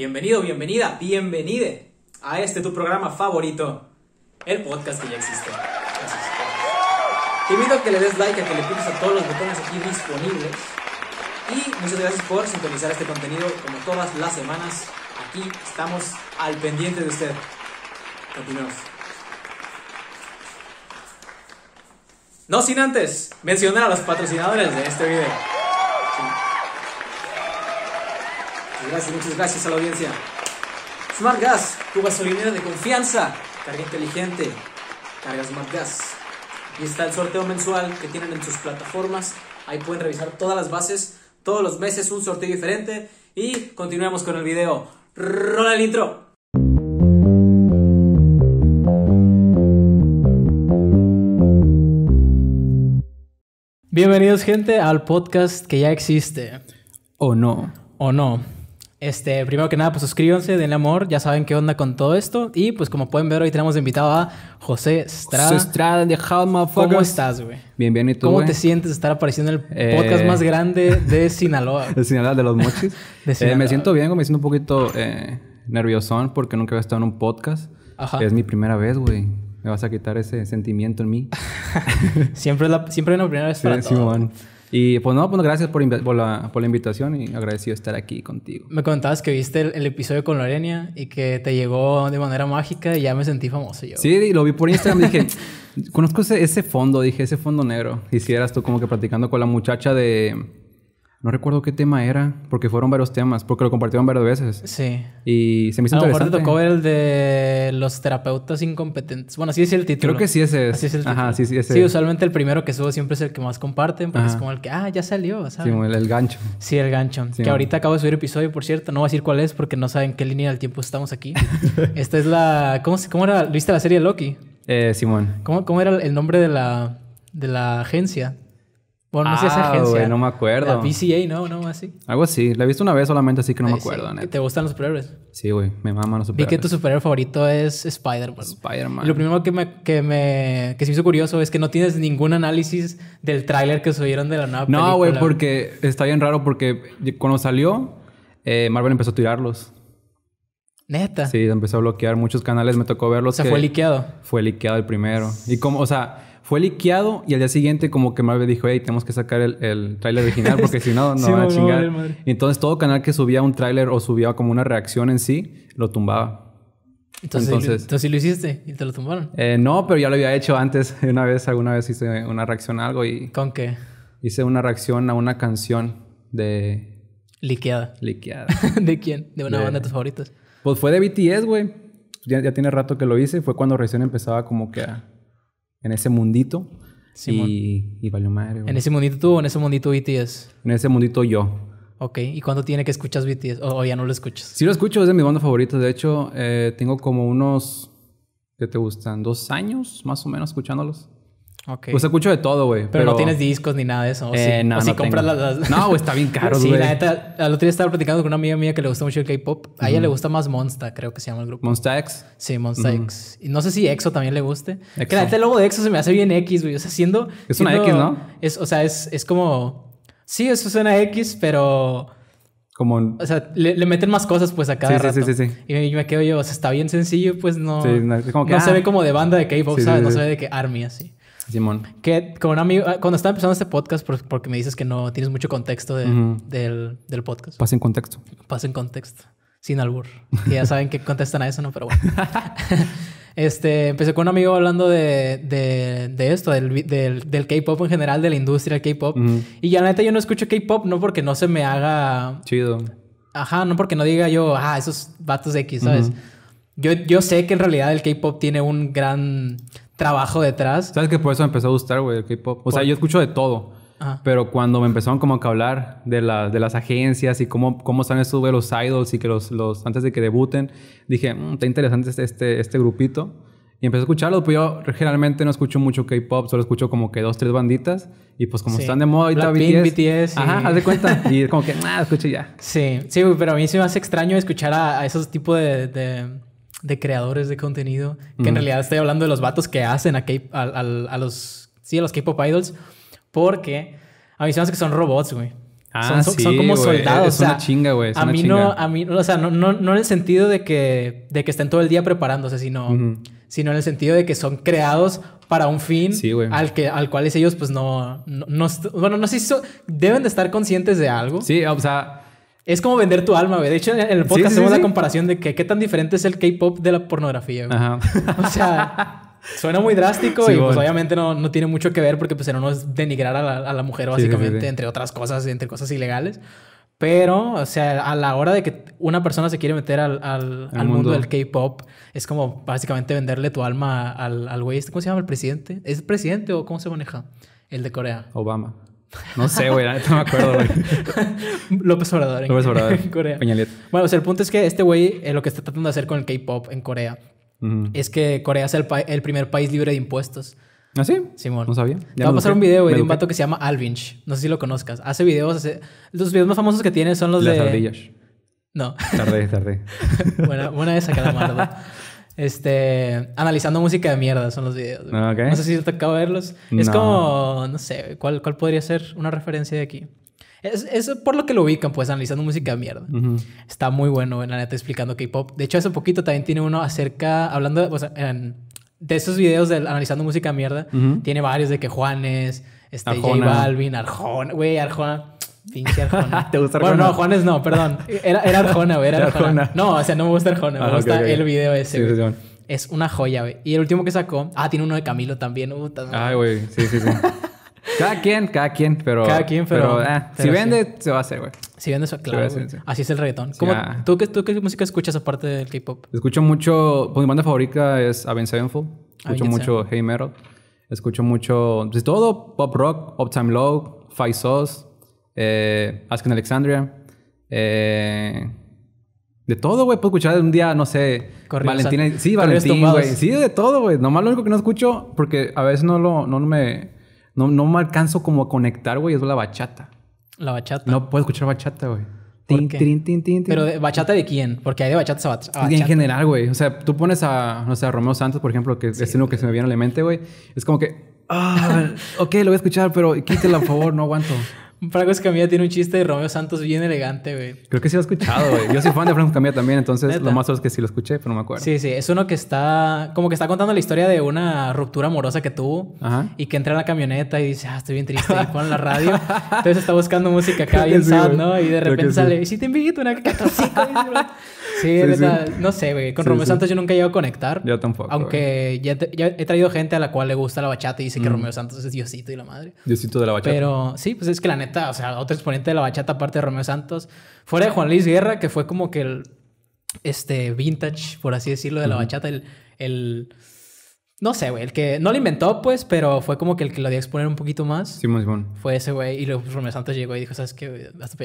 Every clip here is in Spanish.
Bienvenido, bienvenida, bienvenide a este tu programa favorito, el podcast que ya existe. Te invito a que le des like, a que le piques a todos los botones aquí disponibles. Y muchas gracias por sintonizar este contenido como todas las semanas. Aquí estamos al pendiente de usted. Continuamos. No sin antes mencionar a los patrocinadores de este video. Gracias, muchas gracias a la audiencia. Smart Gas, tu gasolinera de confianza. Carga inteligente. Carga Smart Gas. Y está el sorteo mensual que tienen en sus plataformas. Ahí pueden revisar todas las bases. Todos los meses un sorteo diferente. Y continuamos con el video. Rola el intro. Bienvenidos gente al podcast que ya existe. O no. O no. Este, primero que nada, pues suscríbanse, denle amor, ya saben qué onda con todo esto. Y pues como pueden ver, hoy tenemos invitado a José Estrada. José Estrada de ¿Cómo estás, güey? Bien, bien, ¿y tú, ¿Cómo te sientes de estar apareciendo en el eh, podcast más grande de Sinaloa? de Sinaloa, de los mochis. Eh, me siento bien, me siento un poquito eh, nerviosón porque nunca he estado en un podcast. Es mi primera vez, güey. Me vas a quitar ese sentimiento en mí. siempre, la, siempre primera vez y pues no, pues gracias por, la, invitación y agradecido estar aquí contigo. Me contabas que viste el, episodio con Lorena y que te llegó de manera mágica y ya me sentí famoso yo. Sí, lo vi por Instagram y dije, conozco ese, fondo, dije, ese fondo negro. Y tú como que practicando con la muchacha de... No recuerdo qué tema era, porque fueron varios temas, porque lo compartieron varias veces. Sí. Y se me hizo interesante. mejor te tocó el de los terapeutas incompetentes. Bueno, sí es el título. Creo que sí ese es. es el título. Ajá, sí, Sí, usualmente el primero que subo siempre es el que más comparten, porque es como el que, ah, ya salió, ¿sabes? Sí, el, gancho. Sí, el gancho. que ahorita acabo de subir episodio, por cierto. No voy a decir cuál es, porque no saben qué línea del tiempo estamos aquí. Esta es la... ¿Cómo, cómo era? ¿Viste la serie Loki? Eh, Simón. ¿Cómo, ¿Cómo era el nombre de la, de la agencia? Bueno, no sé esa ah, agencia. no me acuerdo. La PCA, ¿no? ¿No? Así. Algo así. La he visto una vez solamente, así que no me acuerdo, ¿Te gustan los superhéroes? Sí, güey. Me maman los superhéroes. Vi que tu superhéroe favorito es Spider-Man. Spider-Man. Lo primero que me, que me... se hizo curioso es que no tienes ningún análisis del tráiler que subieron de la nueva película. No, güey. Porque está bien raro porque cuando salió, eh, Marvel empezó a tirarlos. ¿Neta? Sí, empezó a bloquear muchos canales. Me tocó verlos. O sea, fue liqueado. Fue liqueado el primero. Y como... O sea fue liqueado y al día siguiente como que Marvel dijo, hey, tenemos que sacar el, el tráiler original porque si no, no va a chingar. Entonces todo canal que subía un tráiler o subía como una reacción en sí, lo tumbaba. Entonces, entonces, ¿sí lo hiciste y te lo tumbaron. Eh, no, pero ya lo había hecho antes. Una vez, alguna vez hice una reacción a algo y... ¿Con qué? Hice una reacción a una canción de... Liqueada. Liqueada. ¿De quién? ¿De una banda de tus favoritas? Pues fue de BTS, güey. Ya, ya tiene rato que lo hice. Fue cuando recién empezaba como que a en ese mundito. Y, y valió madre. ¿En ese mundito tú o en ese mundito BTS? En ese mundito yo. Ok, ¿y cuándo tiene que escuchas BTS? ¿O, ya no lo escuchas? Sí lo escucho, es de mi bandas favoritas. De hecho, eh, tengo como unos, ¿qué te gustan? Dos años más o menos escuchándolos. Okay. Pues escucho de todo, güey. Pero, no tienes discos ni nada de eso. Eh, no, o si compras las, No, güey, está bien caro, güey. sí, la neta. Al otro día estaba platicando con una amiga mía que le gusta mucho el K-pop. A ella le gusta más Monsta, creo que se llama el grupo. ¿Monsta X? Sí, Monsta X. Y no sé si EXO también le guste. Exo. Que la neta el logo de EXO se me hace bien X, güey. O sea, siendo. Es una X, ¿no? Es, o sea, es, es como. Sí, eso suena X, pero. Como O sea, le, meten más cosas pues a cada sí, rato. Sí, sí, sí, Y me, quedo yo, o sea, está bien sencillo, pues no... Sí, no, como que, no se ah. ve como de banda de K-pop, ¿sabes? No se ve de que ARMY así. Simón. Que con un amigo, ah, cuando estaba empezando este podcast, porque me dices que no tienes mucho contexto del, del, podcast. Pasa en contexto. Pasa en contexto. Sin albur. ya saben que contestan a eso, ¿no? Pero bueno. este, empecé con un amigo hablando de, de, esto, del, del, K-pop en general, de la industria del K-pop. Y ya la neta yo no escucho K-pop, no porque no se me haga. Chido. Ajá, no porque no diga yo, ah, esos vatos X, ¿sabes? Yo, yo, sé que en realidad el K-pop tiene un gran trabajo detrás. ¿Sabes que por eso me empezó a gustar, güey, el K-pop? O sea, yo escucho de todo. Pero cuando me empezaron como a hablar de, la, de las agencias y cómo, cómo están estos de los idols y que los, los antes de que debuten, dije, mm, está interesante este, este, este grupito. Y empecé a escucharlo, pues yo generalmente no escucho mucho K-pop, solo escucho como que dos, tres banditas. Y pues como están de moda ahorita BTS, BTS. Ajá, haz de cuenta. y como que, nada, escucho ya. Sí, sí, pero a mí se me hace extraño escuchar a, esos tipos de de creadores de contenido, que en realidad estoy hablando de los vatos que hacen a, los, sí, los K-pop idols, porque a mí se me hace que son robots, güey. Ah, son, como soldados. Es una chinga, güey. A mí no, a mí, o sea, no, no, en el sentido de que, de que estén todo el día preparándose, sino, sino en el sentido de que son creados para un fin al que, al cual ellos, pues no, no, bueno, no sé si deben de estar conscientes de algo. Sí, o sea, es como vender tu alma, güey. De hecho, en el podcast hacemos la comparación de que qué tan diferente es el K-pop de la pornografía, o sea, suena muy drástico y pues obviamente no, no, tiene mucho que ver porque pues no es denigrar a la, a la mujer básicamente, entre otras cosas, entre cosas ilegales. Pero, o sea, a la hora de que una persona se quiere meter al, al, mundo. del K-pop, es como básicamente venderle tu alma al, al güey. Este, ¿Cómo se llama el presidente? ¿Es presidente o cómo se maneja? El de Corea. Obama. No sé, güey, no me acuerdo, güey. López Obrador. López Obrador. En Corea. Bueno, o sea, el punto es que este güey eh, lo que está tratando de hacer con el K-pop en Corea es que Corea sea el, el, primer país libre de impuestos. ¿Ah, sí? Simón. No sabía. Te va a pasar un video, güey, de un vato que se llama Alvinch. No sé si lo conozcas. Hace videos, hace... Los videos más famosos que tiene son los de... Las ardillas. No. Tardé, tardé. buena, buena esa, calamardo. Este, analizando música de mierda son los videos. Ah, no sé si te de verlos. Es como, no sé, ¿cuál, ¿cuál podría ser una referencia de aquí? Es, por lo que lo ubican, pues, analizando música de mierda. Está muy bueno, en la neta, explicando K-pop. De hecho, hace poquito también tiene uno acerca, hablando, o de esos videos de analizando música de mierda, tiene varios de que Juanes, este, J Balvin, Arjona, güey, Arjona. Pinche Arjona. ¿Te gusta Arjona? Bueno, no, Juanes no, perdón. Era, era Arjona, güey. Era Arjona. No, o sea, no me gusta Arjona. Ah, me gusta el video ese. Es una joya, güey. Y el último que sacó. Ah, tiene uno de Camilo también. Uh, Ay, güey. Sí, sí, sí. cada quien, cada quien, pero. Cada quien, pero. Ah, si vende, se va a hacer, güey. Si vende, claro. Hacer, Así es el reggaetón. ¿tú, qué, música escuchas aparte del K-pop? Escucho mucho. Pues, mi banda favorita es Avenged Sevenfold. Ah, Escucho mucho Hey metal. Escucho mucho. Pues todo pop rock, Uptime Low, Five Sauce eh, Ask Alexandria. Eh, de todo, güey. Puedo escuchar un día, no sé. Valentina. Sí, Valentín, Sí, de todo, güey. Nomás lo único que no escucho, porque a veces no lo. No me. No, me alcanzo como a conectar, güey, es la bachata. La bachata. No puedo escuchar bachata, güey. Pero de bachata de quién? Porque hay de bachata a, bachata. En general, güey. O sea, tú pones a, no sé, a Romeo Santos, por ejemplo, que es uno que se me viene a la mente, güey. Es como que, ah, ok, lo voy a escuchar, pero quítela, por favor, no aguanto. Franco Escamilla tiene un chiste de Romeo Santos bien elegante, güey. Creo que sí lo he escuchado, güey. Yo soy fan de Franco Escamilla también, entonces lo más es que sí lo escuché, pero no me acuerdo. Sí, sí. Es uno que está... Como que está contando la historia de una ruptura amorosa que tuvo. Y que entra en la camioneta y dice, ah, estoy bien triste. Y pone la radio. entonces está buscando música acá bien sad, ¿no? Y de repente sale, y si te invito una Sí, No sé, güey. Con Romeo Santos yo nunca he llegado a conectar. Yo tampoco. Aunque ya, he traído gente a la cual le gusta la bachata y dice que mm. Romeo Santos es Diosito y la madre. Diosito de la bachata. Pero sí, pues es que la neta, o sea, otro exponente de la bachata aparte de Romeo Santos, fuera de Juan Luis Guerra, que fue como que el este vintage, por así decirlo, de la bachata, el, el no sé, güey, el que no lo inventó, pues, pero fue como que el que lo dio a exponer un poquito más. Sí, muy Simón. Fue ese güey. Y luego pues, Romeo Santos llegó y dijo, ¿sabes qué? Hasta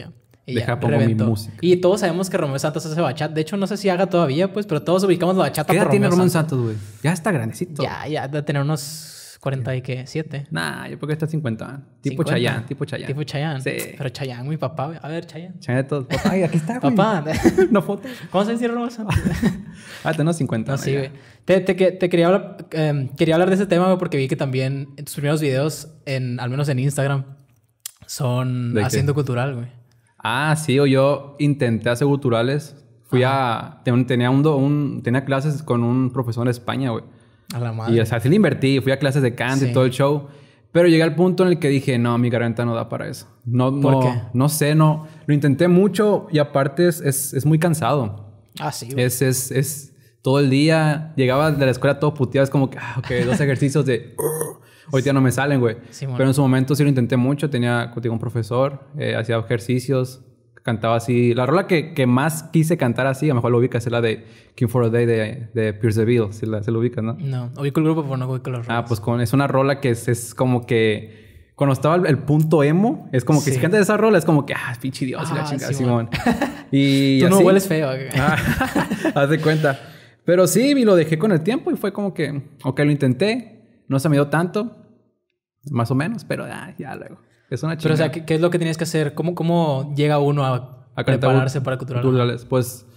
y Deja, música. Y todos sabemos que Romeo Santos hace bachata. De hecho, no sé si haga todavía, pues, pero todos ubicamos la bachata ¿Qué edad tiene Romeo Santos, güey? Ya está grandecito. Ya, ya, de tener unos y qué, siete. Nah, yo creo que está 50. Tipo Chayán, tipo Chayán. Tipo Chayán. Sí. Pero Chayán, mi papá, güey. A ver, Chayán. Chayán de todos. Papá, aquí está, güey. papá. no foto. ¿Cómo se dice Romeo Santos? ah, tenemos 50. sí, güey. Te, te, quería, hablar, em, quería hablar de ese tema, porque vi que también tus primeros videos, en, al menos en Instagram, son haciendo cultural, güey. Ah, sí, o yo intenté hacer guturales. Fui a. Tenía, un, un, tenía clases con un profesor en España, güey. A la madre. Y o sea, invertí, fui a clases de canto y todo el show. Pero llegué al punto en el que dije, no, mi garganta no da para eso. No, ¿Por no, qué? no sé, no. Lo intenté mucho y aparte es, es, muy cansado. Ah, sí. Es, es, es todo el día. Llegaba de la escuela todo puteado. Es como que, ah, ok, dos ejercicios de... Hoy día no me salen, güey. Pero en su momento sí lo intenté mucho. Tenía contigo un profesor, eh, hacía ejercicios, cantaba así. La rola que, que, más quise cantar así, a lo mejor lo ubicas, es la de King for a Day de, de Pierce DeVille. Si la, se lo ubicas, ¿no? No, ubico el grupo, pero no ubico las rolas. Ah, pues con, es una rola que es, como que cuando estaba el, punto emo, es como que si cantas esa rola, es como que, ah, pinche Dios, la ah, chingada, Simón. y Tú no hueles feo. Ah, haz de cuenta. Pero sí, y lo dejé con el tiempo y fue como que, ok, lo intenté, no se me dio tanto, más o menos, pero ah, ya luego. Es una chica. Pero, o sea, ¿qué, es lo que tienes que hacer? ¿Cómo, cómo llega uno a, prepararse para culturales? Pues,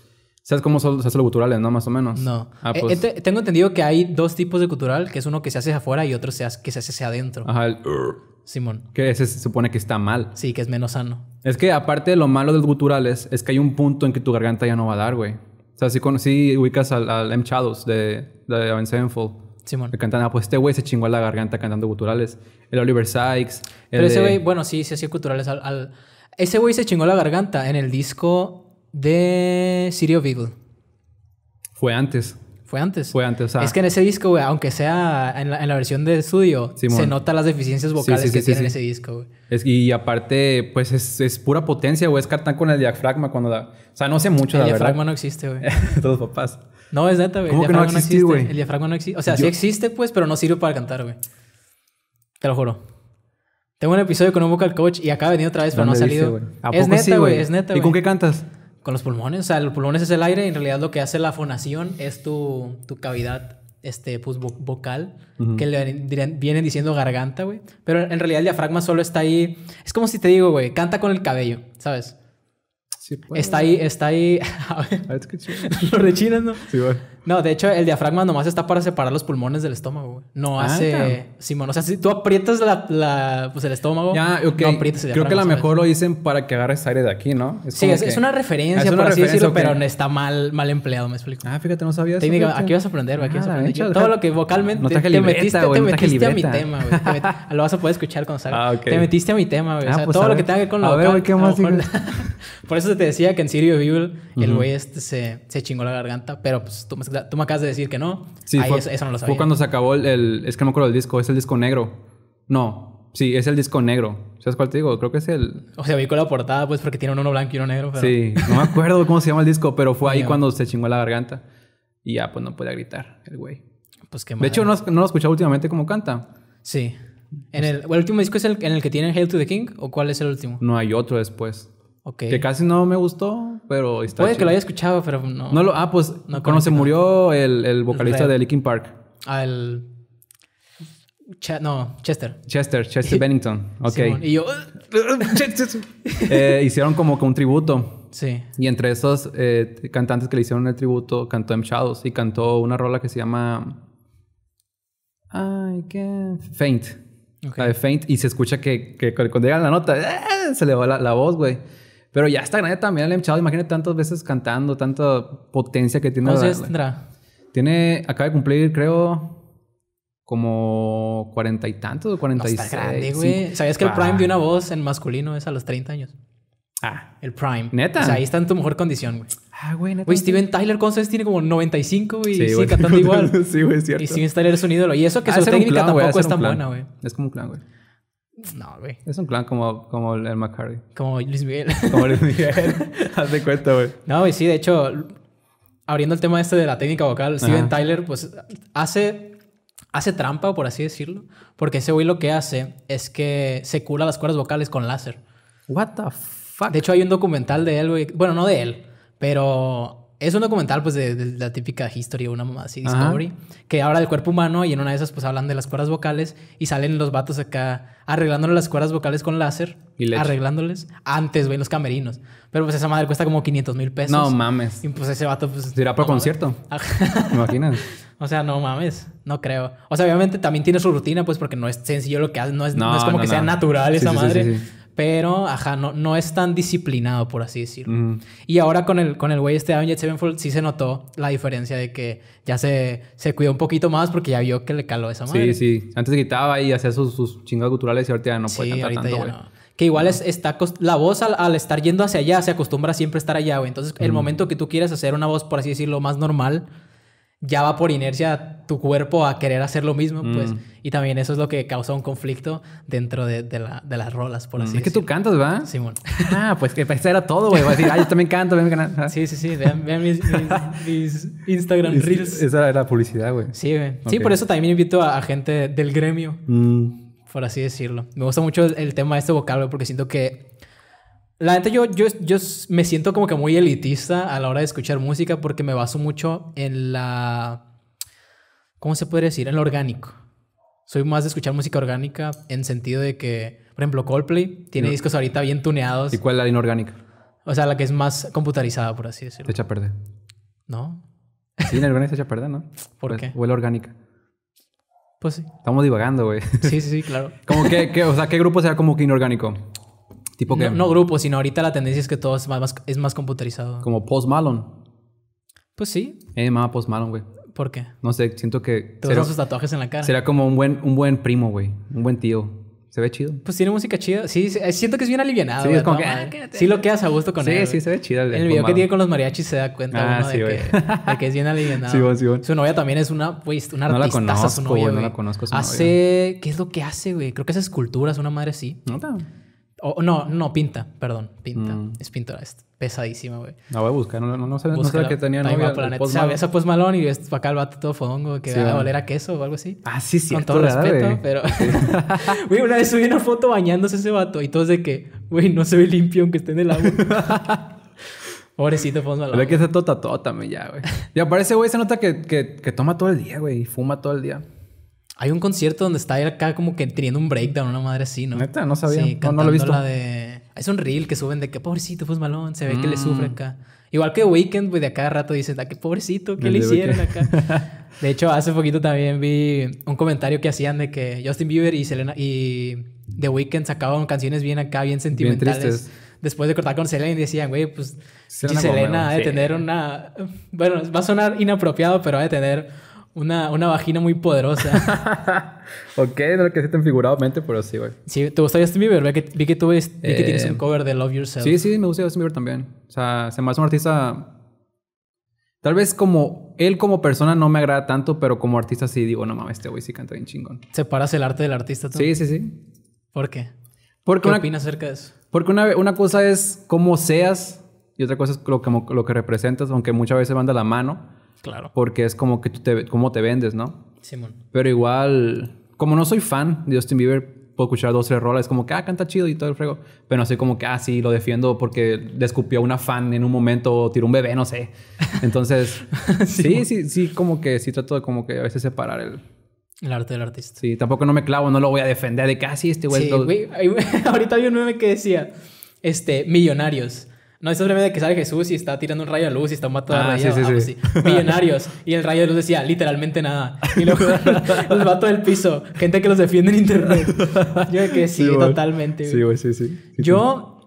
¿sabes cómo se hace los culturales, no? Más o menos. No. Ah, eh, pues. eh, tengo entendido que hay dos tipos de cultural, que es uno que se hace afuera y otro que se hace hacia adentro. Ajá, er", Simón. Que ese se supone que está mal. Sí, que es menos sano. Es que aparte de lo malo de los guturales, es que hay un punto en que tu garganta ya no va a dar, güey. O sea, si, ubicas al, M. Chados de, de Sevenfold. Simón. Que cantan, ah, pues este güey se chingó a la garganta cantando culturales. El Oliver Sykes. Pero ese güey, bueno, sí, sí hacía culturales. Al, Ese güey se chingó la garganta en el disco de Sirio Beagle. Fue antes. Fue antes. Fue antes. O sea, es que en ese disco, güey, aunque sea en la, versión de estudio, se nota las deficiencias vocales que tiene ese disco, güey. y aparte, pues es, pura potencia, güey. Es cantar con el diafragma cuando da. O sea, no sé mucho, el diafragma no existe, güey. Todos papás. No, es neta, güey. el que no, existe, güey? El diafragma no existe. O sea, sí existe, pues, pero no sirve para cantar, güey. Te lo juro. Tengo un episodio con un vocal coach y acaba venido otra vez, pero no ha salido. es neta, güey. es neta, güey. ¿Y con qué cantas? Con los pulmones. O sea, los pulmones es el aire y en realidad lo que hace la fonación es tu, cavidad este, pues, vocal, que le vienen diciendo garganta, güey. Pero en realidad el diafragma solo está ahí. Es como si te digo, güey, canta con el cabello, ¿sabes? está ahí, está ahí. A ver, a ver, Los de ¿no? Sí, bueno. No, de hecho, el diafragma nomás está para separar los pulmones del estómago, güey. No ah, hace. Simón, o sea, si tú aprietas la, la pues el estómago, no aprietas el Creo que a mejor lo dicen para que agarres aire de aquí, ¿no? sí, es, una ah, referencia, es una por referencia, así decirlo, pero está mal, mal empleado, me explico. Ah, fíjate, no sabía eso. aquí vas a aprender, güey. Aquí ah, vas a aprender. todo lo que vocalmente te, metiste, te metiste a mi tema, güey. lo vas a poder escuchar cuando salga. Ah, Te metiste a mi tema, güey. O sea, pues todo lo que tenga que ver con lo vocal. ¿qué más Por eso te decía que en Sirio Evil el güey este se chingó la garganta, pero pues tú me tú me acabas de decir que no. Sí, fue, eso, Fue cuando se acabó el, Es que no me acuerdo del disco, es el disco negro. No, sí, es el disco negro. ¿Sabes cuál te digo? Creo que es el. O sea, vi con la portada, pues, porque tiene uno blanco y uno negro. Sí, no me acuerdo cómo se llama el disco, pero fue ahí cuando se chingó la garganta. Y ya, pues no podía gritar, el güey. Pues qué De hecho, no, lo he últimamente cómo canta. Sí. En el, último disco es el, en el que tiene Hail to the King o cuál es el último? No hay otro después. Que casi no me gustó, pero está Puede que lo haya escuchado, pero no. lo, ah, pues cuando se murió el, vocalista de Linkin Park. Ah, el... no, Chester. Chester, Chester Bennington. Ok. Y yo... Eh, hicieron como que un tributo. Sí. Y entre esos eh, cantantes que le hicieron el tributo, cantó M. Shadows y cantó una rola que se llama... Ay, qué... Faint. La de Faint. Y se escucha que, que cuando llega la nota, eh, se le va la voz, güey. Pero ya está grande también el echado Imagínate tantas veces cantando, tanta potencia que tiene. ¿Cuántos tendrá? Tiene, acaba de cumplir, creo, como cuarenta y tantos o cuarenta y seis. grande, güey. ¿Sabías que el Prime ah. de una voz en masculino es a los 30 años? Ah. El Prime. Neta. O sea, ahí está en tu mejor condición, güey. Ah, güey, neta. Güey, Steven Tyler, ¿cuántos años tiene? Como 95, y Sí, y sigue cantando igual. sí, güey, es cierto. Y Steven Tyler es un ídolo. Y eso que su técnica tampoco es tan buena, güey. Es como un clan, güey. No, güey. Es un clan como, como el McCarthy. Como Luis Miguel. Como Luis Miguel. Haz de cuenta, güey. No, güey, sí, de hecho, abriendo el tema este de la técnica vocal, Steven Tyler, pues hace, hace trampa, por así decirlo. Porque ese güey lo que hace es que se cura las cuerdas vocales con láser. What the fuck? De hecho, hay un documental de él, güey. Bueno, no de él, pero es un documental pues de, la típica historia, una mamá así, Discovery, que habla del cuerpo humano y en una de esas pues hablan de las cuerdas vocales y salen los vatos acá arreglándole las cuerdas vocales con láser, ¿Y arreglándoles antes, güey, los camerinos. Pero pues esa madre cuesta como 500 mil pesos. No mames. Y pues ese vato pues... Dirá para concierto. Imaginas. O sea, no mames, no creo. O sea, obviamente también tiene su rutina, pues porque no es sencillo lo que hace, no es, como que sea natural esa madre. Pero, ajá, no, es tan disciplinado, por así decirlo. Y ahora con el, con el güey este Jet Sevenfold sí se notó la diferencia de que ya se, se cuidó un poquito más porque ya vio que le caló esa madre. Sí, sí. Antes gritaba y hacía sus, sus chingas culturales y ahorita ya no puede sí, cantar no. Que igual es, está la voz al, estar yendo hacia allá se acostumbra siempre estar allá, güey. Entonces, el momento que tú quieres hacer una voz, por así decirlo, más normal, ya va por inercia tu cuerpo a querer hacer lo mismo, pues. Mm. Y también eso es lo que causa un conflicto dentro de, de, las rolas, por mm, así decirlo. Es que tú cantas, ¿verdad? Simón. Ah, pues que eso era todo, güey. Decir, ah, yo también canto, vean mi canal. Sí, sí, sí. Vean, mis, Instagram Reels. Esa era la publicidad, güey. Sí, güey. Sí, por eso también invito a, gente del gremio, mm. por así decirlo. Me gusta mucho el, tema de este vocal, porque siento que la neta, yo, yo, me siento como que muy elitista a la hora de escuchar música porque me baso mucho en la. ¿Cómo se puede decir? En lo orgánico. Soy más de escuchar música orgánica en sentido de que, por ejemplo, Coldplay tiene discos ahorita bien tuneados. ¿Y cuál es la inorgánica? O sea, la que es más computarizada, por así decirlo. Te echa a perder. ¿No? Sí, inorgánica se echa perder, ¿no? ¿Por pues, qué? O la orgánica. Pues sí. Estamos divagando, güey. Sí, sí, sí, claro. ¿Cómo que, que, o sea, qué grupo será como que inorgánico? Tipo no, que, no mm. grupos, sino ahorita la tendencia es que todo es más, es más computarizado. Como Post Malone. Pues sí. Eh, más Post Malone, güey. ¿Por qué? No sé, siento que... Te sus tatuajes en la cara. Será como un buen, un buen primo, güey. Un buen tío. Se ve chido. Pues tiene música chida. Sí, eh, siento que es bien alivianado. Sí, es como que, ah, sí lo quedas a gusto con él. Sí, sí, se ve chido. El en el video que tiene con los mariachis se da cuenta ah, uno sí, de, que, que, es bien alivianado. Sí, güey, sí, Su novia también es una, pues, una no artista. La conozco, su novia, no la conozco, su novia. Hace... ¿Qué es lo que hace, güey? Creo que hace esculturas, una madre así. No, no. O, no, no, pinta, perdón, pinta. Mm. Es pintora, pesadísima, güey. No, voy a buscar, no, no, no sabía, no que tenía novia. Esa o sea, ves a y ves acá el vato todo fodongo que va a valer a queso o algo así. Ah, sí, sí. Con todo respeto, pero... Güey, una vez subí una foto bañándose ese vato y todos de que, güey, no se ve limpio aunque esté en el agua. Pobrecito Post Malón Pero que está tota tota, ya, güey. Y aparece, güey, se nota que, que, que toma todo el día, güey, y fuma todo el día. Hay un concierto donde está acá como que teniendo un breakdown, una madre así, ¿no? Neta, no sabía. no, lo he visto. La de... Es un reel que suben de que pobrecito pues malón. se ve que le mm. sufre acá. Igual que Weekend, güey, de acá rato dicen, ah, qué pobrecito, ¿qué le hicieron acá? De hecho, hace poquito también vi un comentario que hacían de que Justin Bieber y Selena y The Weeknd sacaban canciones bien acá, bien sentimentales. Después de cortar con Selena y decían, güey, pues Selena, Selena ha de tener una... Bueno, va a sonar inapropiado, pero ha de tener una, una vagina muy poderosa. ok, no lo que sí figurado, mente, pero sí, güey. Sí, ¿te gusta Justin Bieber? Vi que, tú vi que tienes un eh, cover de Love Yourself. Sí, sí, me gusta Justin Bieber también. O sea, se me hace un artista... Tal vez como él como persona no me agrada tanto, pero como artista sí digo, no mames, este güey sí canta bien chingón. ¿Separas el arte del artista tú? Sí, sí, sí. ¿Por qué? ¿Qué opinas acerca de eso? Porque una, una cosa es cómo seas y otra cosa es lo que, lo que representas, aunque muchas veces van de la mano. Claro. Porque es como que tú te, cómo te vendes, ¿no? Simón. Pero igual, como no soy fan de Justin Bieber, puedo escuchar dos, tres rolas, como que, ah, canta chido y todo el frego. Pero no soy como que, ah, sí, lo defiendo porque descupió escupió una fan en un momento o tiró un bebé, no sé. Entonces, sí, sí, sí, como que sí trato de como que a veces separar el... El arte del artista. Sí, tampoco no me clavo, no lo voy a defender de casi ah, este güey... güey. Ahorita había un meme que decía, este, millonarios. No, eso es de que sale Jesús y está tirando un rayo de luz y está matando a ah, rayo. Sí, sí, Millonarios. Y el rayo de luz decía literalmente nada. Y luego los vato del piso. Gente que los defiende en internet. Yo creo que sí, totalmente. Sí, güey, sí, sí. Yo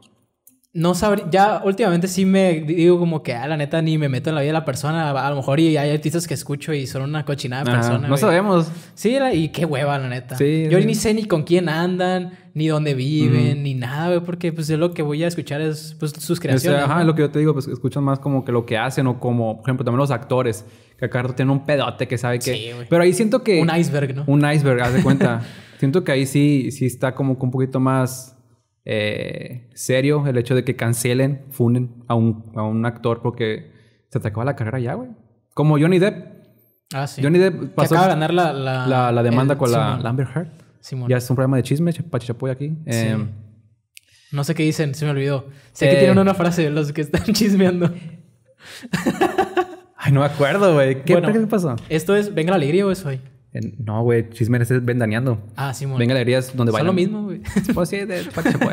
no sabría, ya últimamente sí me digo como que, ah, la neta, ni me meto en la vida de la persona. A lo mejor y hay artistas que escucho y son una cochinada de personas No sabemos. Sí, y qué hueva, la neta. Sí, Yo ni sé ni con quién andan, ni dónde viven, ni nada, güey, porque pues yo lo que voy a escuchar es pues, sus este, creaciones. ajá, lo que yo te digo, pues escuchan más como que lo que hacen o como, por ejemplo, también los actores, que acá tiene un pedote que sabe que... Sí, güey. Pero ahí siento que... Un iceberg, ¿no? Un iceberg, haz de cuenta. siento que ahí sí, sí está como que un poquito más eh, serio el hecho de que cancelen, funen a un, actor porque se te la carrera ya, güey. Como Johnny Depp. Ah, sí. Johnny Depp pasó. Que ganar la, demanda con la, Amber Heard. Ya es un programa de chisme, Pachichapoy aquí. Eh, no sé qué dicen, se me olvidó. Sé que eh, tienen una frase los que están chismeando. Ay, no me acuerdo, güey. ¿Qué, ¿Esto es Venga la Alegría o eso ahí no, güey, chisme es vendaneando. Ah, sí, güey. Venga, alegrías donde vayan. Son lo mismo, güey. pues sí,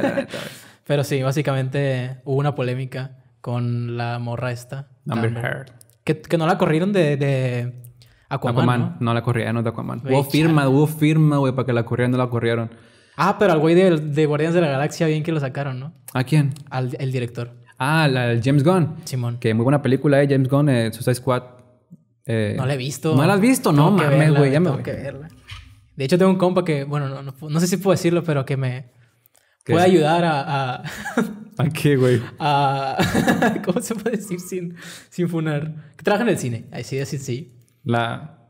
Pero sí, básicamente hubo una polémica con la morra esta. Amber Que, no la corrieron de, Aquaman, Aquaman. ¿no? no la corrieron de Aquaman. hubo firma, hubo firma, güey, para que la corrieron. no la corrieron. Ah, pero al güey de, de, Guardianes de la Galaxia bien que lo sacaron, ¿no? ¿A quién? Al el director. Ah, al el James Gunn. Simón. Que muy buena película, eh, James Gunn, eh, Suicide Squad. Eh, no la he visto. No la has visto, no mames, Ya me tengo que verla. De hecho, tengo un compa que, bueno, no, no, sé si puedo decirlo, pero que me puede ayudar a. ¿A, qué, güey? A... ¿Cómo se puede decir sin, sin funar? Que trabaja en el cine, Ahí sí, sí, sí. La.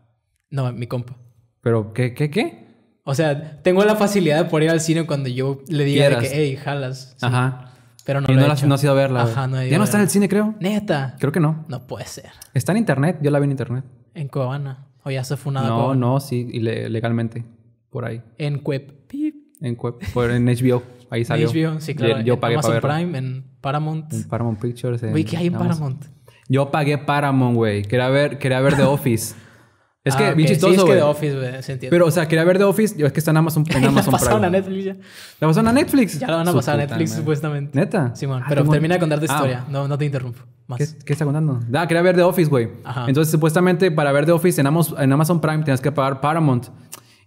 No, mi compa. ¿Pero qué, qué, qué? O sea, tengo la facilidad de poder ir al cine cuando yo le diga que, hey, jalas. Ajá. Pero no, y no, he la, no has ido a verla. Ajá, no he ido ya no está en el cine, creo. Neta. Creo que no. No puede ser. Está en internet. Yo la vi en internet. En Cuevana. O ya se fue una. No, no, sí, legalmente. Por ahí. En Cuep. En Cuep. Por, en HBO. Ahí salió. En HBO, sí, claro. Yo, en pagué Amazon Prime, en Paramount. En Paramount Pictures. Güey, ¿qué hay en Paramount? Yo pagué Paramount, güey. quería ver The Office. Es que, ah, bien chistoso. Sí, es que The Office, güey, se Pero, o sea, quería ver The Office. Yo es que está en Amazon, en Amazon la pasaron a Netflix ya. La pasaron a Netflix. Ya la van a pasar a Netflix, supuestamente. Neta. Simón, sí, ah, pero termina de contar ah. historia. No, no te interrumpo. ¿Qué, está contando? Ah, quería ver The Office, güey. Entonces, supuestamente, para ver The Office en Amazon, Prime tenías que pagar Paramount.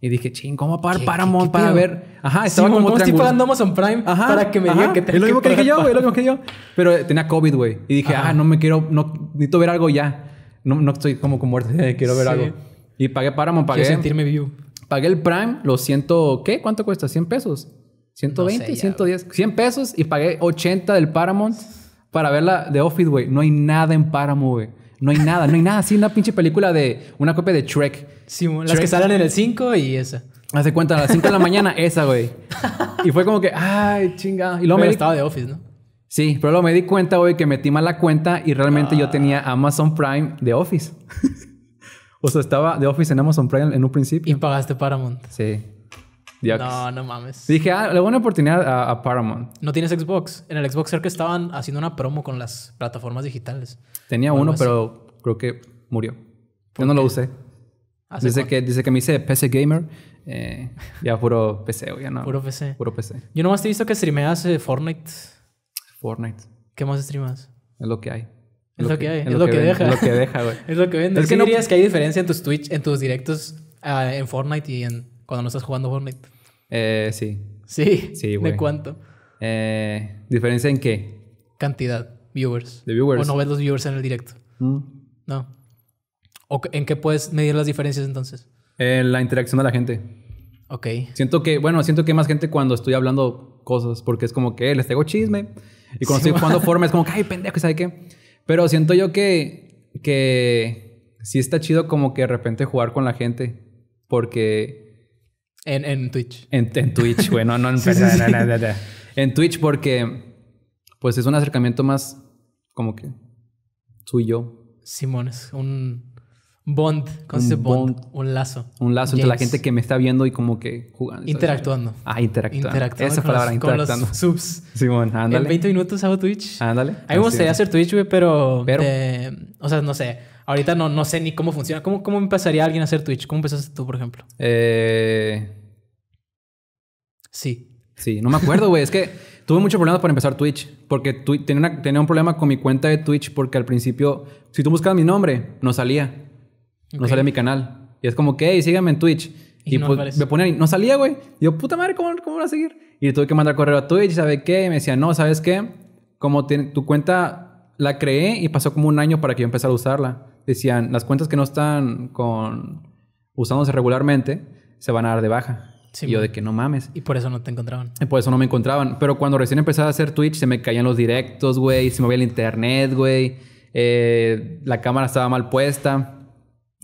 Y dije, ching, ¿cómo pagar Paramount para ver? Ajá, estaba como ¿cómo estoy pagando Amazon Prime ajá, para que me ajá. digan que tengo Es lo mismo que, dije yo, güey, lo mismo que yo. Pero tenía COVID, güey. Y dije, ah, no me quiero, no, necesito ver algo ya no, no estoy como con muerte quiero ver algo. Y pagué Paramount, pagué. Quiero sentirme vivo. Pagué el Prime, lo siento ¿qué? ¿Cuánto cuesta? ¿100 pesos? 120, 110, 100 pesos y pagué 80 del Paramount para verla de Office, güey. No hay nada en Paramount, güey. No hay nada, no hay nada. Sí, una pinche película de una copia de Trek Sí, las que salen en el 5 y esa. Hace cuenta, a las 5 de la mañana, esa, güey. Y fue como que, ay, chinga. Y lo Pero estaba de Office, ¿no? Sí, pero me di cuenta hoy que metí mal la cuenta y realmente yo ah. tenía Amazon Prime de Office. o sea, estaba de Office en Amazon Prime en un principio. Y pagaste Paramount. Sí. No, pues, no mames. Dije, ah, le voy a oportunidad a, Paramount. ¿No tienes Xbox? En el Xbox creo que estaban haciendo una promo con las plataformas digitales. Tenía uno, pero creo que murió. Yo no lo usé. Dice que, dice que me hice PC Gamer, eh, ya puro PC, ya no. Puro PC. Puro PC. Yo nomás te he visto que streameas eh, Fortnite. Fortnite. ¿Qué más streamas? Es lo que hay. Es, lo, que, hay, es, lo, que, deja. Es lo que deja, güey. es lo que vende. Es que no dirías que hay diferencia en tus Twitch, en tus directos ah, en Fortnite y en cuando no estás jugando Fortnite. Eh, sí. Sí. Sí, güey. ¿De cuánto? Eh, ¿Diferencia en qué? Cantidad, viewers. De viewers. O no ves los viewers en el directo. Mm. No. en qué puedes medir las diferencias entonces? En la interacción de la gente. Ok. Siento que, bueno, siento que hay más gente cuando estoy hablando cosas, porque es como que eh, les tengo chisme y cuando estoy jugando forma es como que, ay, pendejo, ¿sabes qué? Pero siento yo que, que sí está chido como que de repente jugar con la gente. Porque... En, en Twitch. En, Twitch, güey. No, no en... en Twitch porque... Pues es un acercamiento más como que... Tú y yo. Simón, es un Bond, con ese bond, un lazo. Un lazo entre la gente que me está viendo y como que jugando. Interactuando. Ah, interactuando. Interactuando. Esa palabra, interactuando. Con los subs. Simón, ándale. En 20 minutos hago Twitch. Ándale. A mí me gustaría hacer Twitch, güey, pero. pero... o sea, no sé. Ahorita no, no sé ni cómo funciona. ¿Cómo, ¿Cómo empezaría alguien a hacer Twitch? ¿Cómo empezaste tú, por ejemplo? Eh. Sí. Sí, no me acuerdo, güey. es que tuve muchos problemas para empezar Twitch. Porque tenía, tenía un problema con mi cuenta de Twitch porque al principio, si tú buscabas mi nombre, no salía. No salía mi canal. Y es como que, Sígueme en Twitch. Y, pues, me ponían, no salía, güey. Y yo, puta madre, ¿cómo, cómo a seguir? Y tuve que mandar correo a Twitch, ¿sabe qué? Y me decían, no, ¿sabes qué? Como tu cuenta la creé y pasó como un año para que yo empezara a usarla. Decían, las cuentas que no están con usándose regularmente se van a dar de baja. y yo de que no mames. Y por eso no te encontraban. Y por eso no me encontraban. Pero cuando recién empezaba a hacer Twitch, se me caían los directos, güey. Se me veía el internet, güey. Eh, la cámara estaba mal puesta.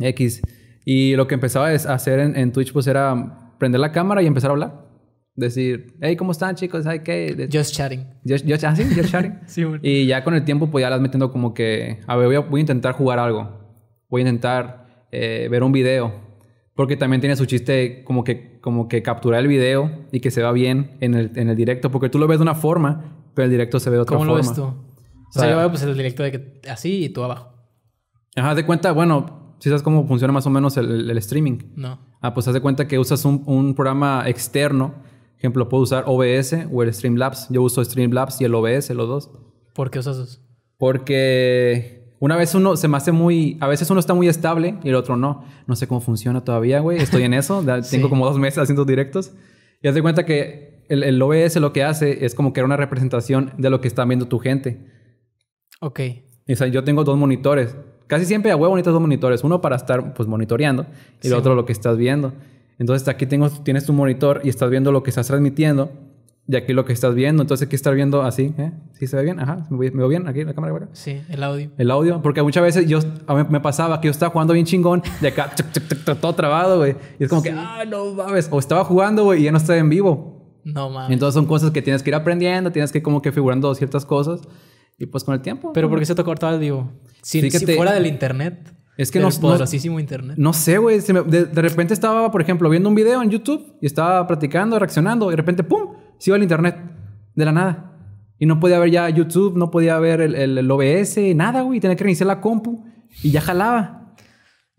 X. Y lo que empezaba a hacer en, Twitch, pues era prender la cámara y empezar a hablar. Decir, hey, ¿cómo están, chicos? Ay, ¿qué? Just chatting. Just, ah, chatting. Y ya con el tiempo, pues ya las metiendo como que, a ver, voy a, intentar jugar algo. Voy a intentar eh, ver un video. Porque también tiene su chiste como que, como que capturar el video y que se vea bien en el, en el directo. Porque tú lo ves de una forma, pero el directo se ve de otra forma. ¿Cómo lo ves tú? O sea, yo veo pues el directo de que así y tú abajo. Ajá, de cuenta, bueno, ¿Sí sabes cómo funciona más o menos el, streaming? No. Ah, pues haz de cuenta que usas un, programa externo. Por ejemplo, puedo usar OBS o el Streamlabs. Yo uso Streamlabs y el OBS, los dos. ¿Por qué usas dos? Porque una vez uno se me hace muy... A veces uno está muy estable y el otro no. No sé cómo funciona todavía, güey. Estoy en eso. Tengo como dos meses haciendo directos. Y haz de cuenta que el, el OBS lo que hace es como que era una representación de lo que está viendo tu gente. Ok. O sea, yo tengo dos monitores. Casi siempre a huevo necesitas dos monitores. Uno para estar pues monitoreando y el otro lo que estás viendo. Entonces aquí tienes tu monitor y estás viendo lo que estás transmitiendo y aquí lo que estás viendo. Entonces aquí estás viendo así. ¿eh? ¿Sí se ve bien? Ajá. ¿Me veo bien aquí la cámara? Sí, el audio. El audio. Porque muchas veces yo me pasaba que yo estaba jugando bien chingón de acá todo trabado, güey. Y es como que, ah, no mames. O estaba jugando, güey, y ya no estaba en vivo. No mames. Entonces son cosas que tienes que ir aprendiendo, tienes que como que figurando ciertas cosas. Y pues con el tiempo. Pero ¿por qué se te cortaba el vivo? Si, si fuera del internet. Es que podía no, poderosísimo no, internet. No sé, güey. De, de, repente estaba, por ejemplo, viendo un video en YouTube y estaba practicando, reaccionando. Y de repente, ¡pum! Se iba al internet. De la nada. Y no podía ver ya YouTube, no podía ver el, el, OBS, nada, güey. Tenía que reiniciar la compu. Y ya jalaba.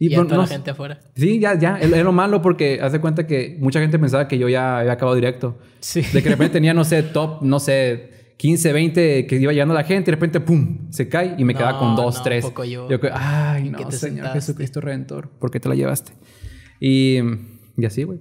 Y, toda la gente afuera. Sí, ya, ya. Es, lo malo porque hace cuenta que mucha gente pensaba que yo ya había acabado directo. Sí. De de repente tenía, no sé, top, no sé, 15, 20 que iba llegando la gente y de repente, ¡pum! se cae y me queda con 2, no, Yo. yo. ay, no, Señor Jesucristo Redentor, ¿por qué te la llevaste? Y, y así, güey.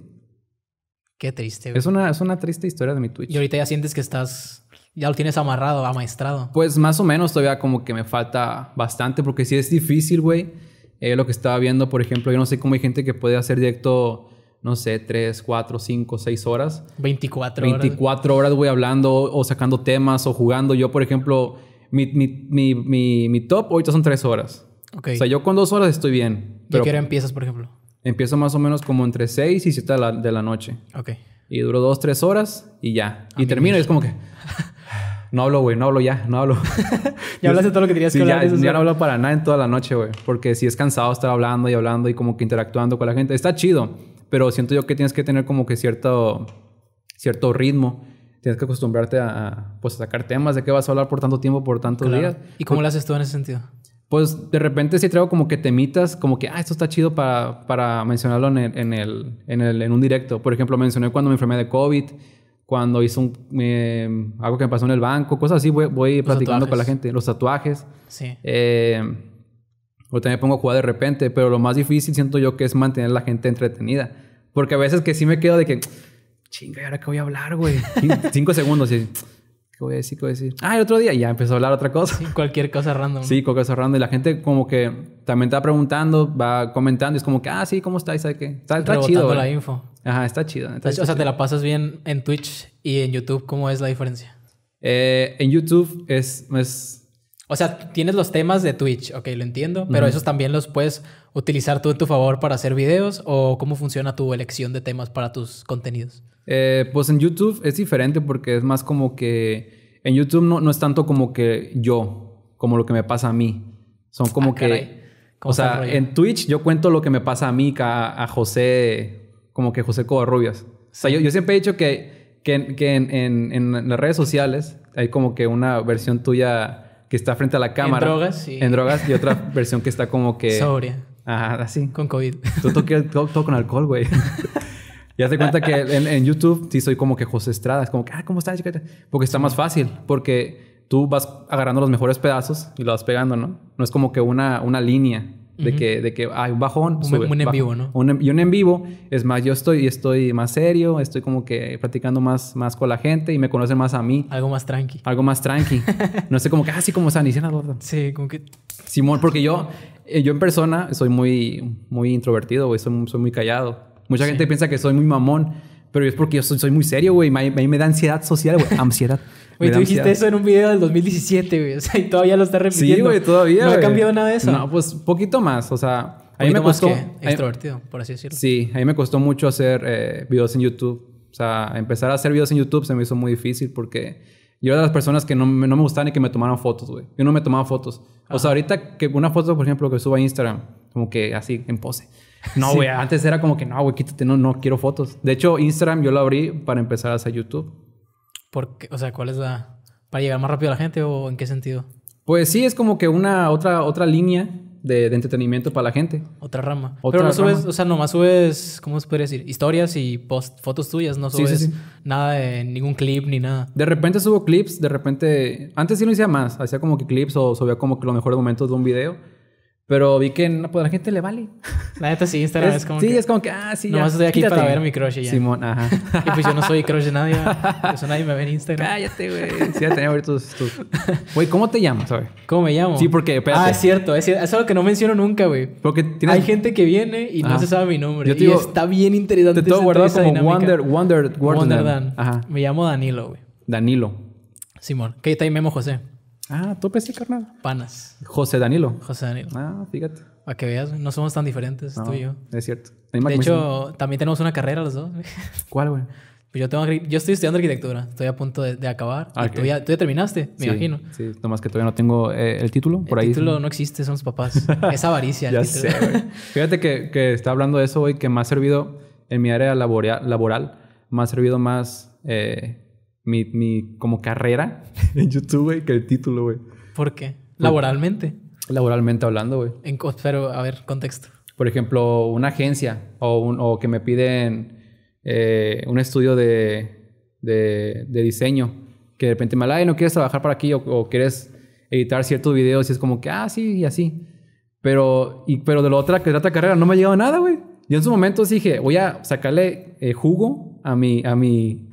Qué triste, güey. Es una, es una triste historia de mi Twitch. Y ahorita ya sientes que estás, ya lo tienes amarrado, amaestrado. Pues más o menos todavía como que me falta bastante porque sí es difícil, güey. Eh, lo que estaba viendo, por ejemplo, yo no sé cómo hay gente que puede hacer directo no sé, 3, 4, 5, 6 horas. 24 horas. 24 horas, voy hablando o sacando temas o jugando. Yo, por ejemplo, mi, mi, mi, mi top ahorita son 3 horas. Okay. O sea, yo con 2 horas estoy bien. ¿Y a qué hora empiezas, por ejemplo? Empiezo más o menos como entre 6 y 7 de la, de la noche. Ok. Y duro 2, 3 horas y ya. y termino y es como que... No hablo, güey, no hablo ya, no hablo. ya hablaste todo lo que tenías que hablar. Ya, no hablo para nada en toda la noche, güey. Porque si es cansado estar hablando y hablando y como que interactuando con la gente. Está chido. Pero siento yo que tienes que tener como que cierto, cierto ritmo. Tienes que acostumbrarte a, pues, sacar temas de qué vas a hablar por tanto tiempo, por tantos días. ¿Y cómo lo haces tú en ese sentido? Pues de repente sí traigo como que temitas, como que, ah, esto está chido para, para mencionarlo en, el, en, el, en, el, en un directo. Por ejemplo, mencioné cuando me enfermé de COVID, cuando hice un, algo que me pasó en el banco, cosas así, voy, voy platicando con la gente. Los tatuajes. Sí. Eh, o también pongo a jugar de repente, pero lo más difícil siento yo que es mantener a la gente entretenida. Porque a veces que sí me quedo de que, chinga, ¿y ahora qué voy a hablar, güey? Cinco segundos y... ¿Qué voy a decir? ¿Qué voy a decir? Ah, el otro día ya empezó a hablar otra cosa. cualquier cosa random. Sí, cualquier cosa random. Y la gente como que también está preguntando, va comentando. Y es como que, ah, sí, ¿cómo estáis? ¿Sabe qué? Está, está chido. la info. Ajá, está chido. o sea, te la pasas bien en Twitch y en YouTube. ¿Cómo es la diferencia? Eh, en YouTube es, es o sea, tienes los temas de Twitch, ok, lo entiendo, pero esos también los puedes utilizar tú en tu favor para hacer videos o cómo funciona tu elección de temas para tus contenidos. Eh, pues en YouTube es diferente porque es más como que en YouTube no, no es tanto como que yo, como lo que me pasa a mí. Son como ah, que... O sea, en Twitch yo cuento lo que me pasa a mí, a, José, como que José Covarrubias. O sea, yo, siempre he dicho que, en las redes sociales hay como que una versión tuya que está frente a la cámara. En drogas, sí. En drogas y otra versión que está como que... Sobria. Ajá, así. Con COVID. Tú todo, con alcohol, güey. ya se cuenta que en, YouTube sí soy como que José Estrada. Es como que, ah, ¿cómo estás? Porque está más fácil. Porque tú vas agarrando los mejores pedazos y lo vas pegando, ¿no? No es como que una, una línea de, que, de que hay un bajón. Un, en vivo, ¿no? y un en vivo. Es más, yo estoy, estoy más serio, estoy como que practicando más, más con la gente y me conoce más a mí. Algo más tranqui. Algo más tranqui. no sé, como que así ah, como San Isidro Sí, como que... Simón, porque yo, eh, yo en persona soy muy, muy introvertido, Soy, soy muy callado. Mucha gente piensa que soy muy mamón. Pero es porque yo soy, muy serio, güey. A mí me da ansiedad social, güey. Ansiedad. Güey, tú dijiste eso en un video del 2017, güey. O sea, y todavía lo está repitiendo. Sí, güey, todavía. No ha cambiado nada de eso. No, pues poquito más. O sea, a mí me costó. extrovertido, por así decirlo. Sí, a mí me costó mucho hacer eh, videos en YouTube. O sea, empezar a hacer videos en YouTube se me hizo muy difícil porque yo era de las personas que no, no me gustaban y que me tomaran fotos, güey. Yo no me tomaba fotos. O sea, ahorita que una foto, por ejemplo, que suba a Instagram, como que así, en pose. No, güey, antes era como que no, güey, quítate, no, quiero fotos. De hecho, Instagram yo lo abrí para empezar a hacer YouTube. Porque, o sea, ¿cuál es la. ¿Para llegar más rápido a la gente o en qué sentido? Pues sí, es como que una otra, otra línea de, entretenimiento para la gente. Otra rama. Otra Pero no subes, o sea, nomás subes, ¿cómo se puede decir? Historias y post, fotos tuyas, no subes nada de ningún clip ni nada. De repente subo clips, de repente. Antes sí no hacía más, hacía como que clips o subía como que los mejores momentos de un video. Pero vi que pues, a la gente le vale. La neta sí, Instagram es, como. Sí, es como que, ah, sí. Nomás ya, estoy aquí para ver mi crush ya. Simón, ajá. Y pues yo no soy crush de nadie. Por eso nadie me ve en Instagram. Cállate, güey. Sí, ya tenía ver tus. Güey, ¿cómo te llamas, güey? ¿Cómo me llamo? Sí, porque. Ah, es cierto. Es, es, algo que no menciono nunca, güey. Porque Hay gente que viene y no se sabe mi nombre. y está bien interesante. Te tengo guardado como Wonder, Wonder, Wonder, Dan. Ajá. Me llamo Danilo, güey. Danilo. Simón. ¿Qué está ahí Memo José? Ah, tú sí, carnal. Panas. José Danilo. José Danilo. Ah, fíjate. A que veas, no somos tan diferentes, tú y yo. Es cierto. De hecho, también tenemos una carrera los dos. ¿Cuál, güey? Yo, tengo, yo estoy estudiando arquitectura, estoy a punto de, acabar. Ah, tú, ya, terminaste, me imagino. Sí, nomás que todavía no tengo eh, el título. Por ahí. el título no existe, son los papás. es avaricia. ya Sé, Fíjate que, que está hablando de eso hoy, que me ha servido en mi área laboral, me ha servido más eh, mi, como carrera en YouTube, güey, que el título, güey. ¿Por qué? Laboralmente. Laboralmente hablando, güey. Pero, a ver, contexto. Por ejemplo, una agencia o, o que me piden eh, un estudio de, de, diseño, que de repente me la. no quieres trabajar para aquí o, quieres editar ciertos videos y es como que, ah, sí, y así. Pero, y, pero de la otra, carrera no me ha llegado nada, güey. Yo en su momento dije, voy a sacarle eh, jugo a mi, a mi,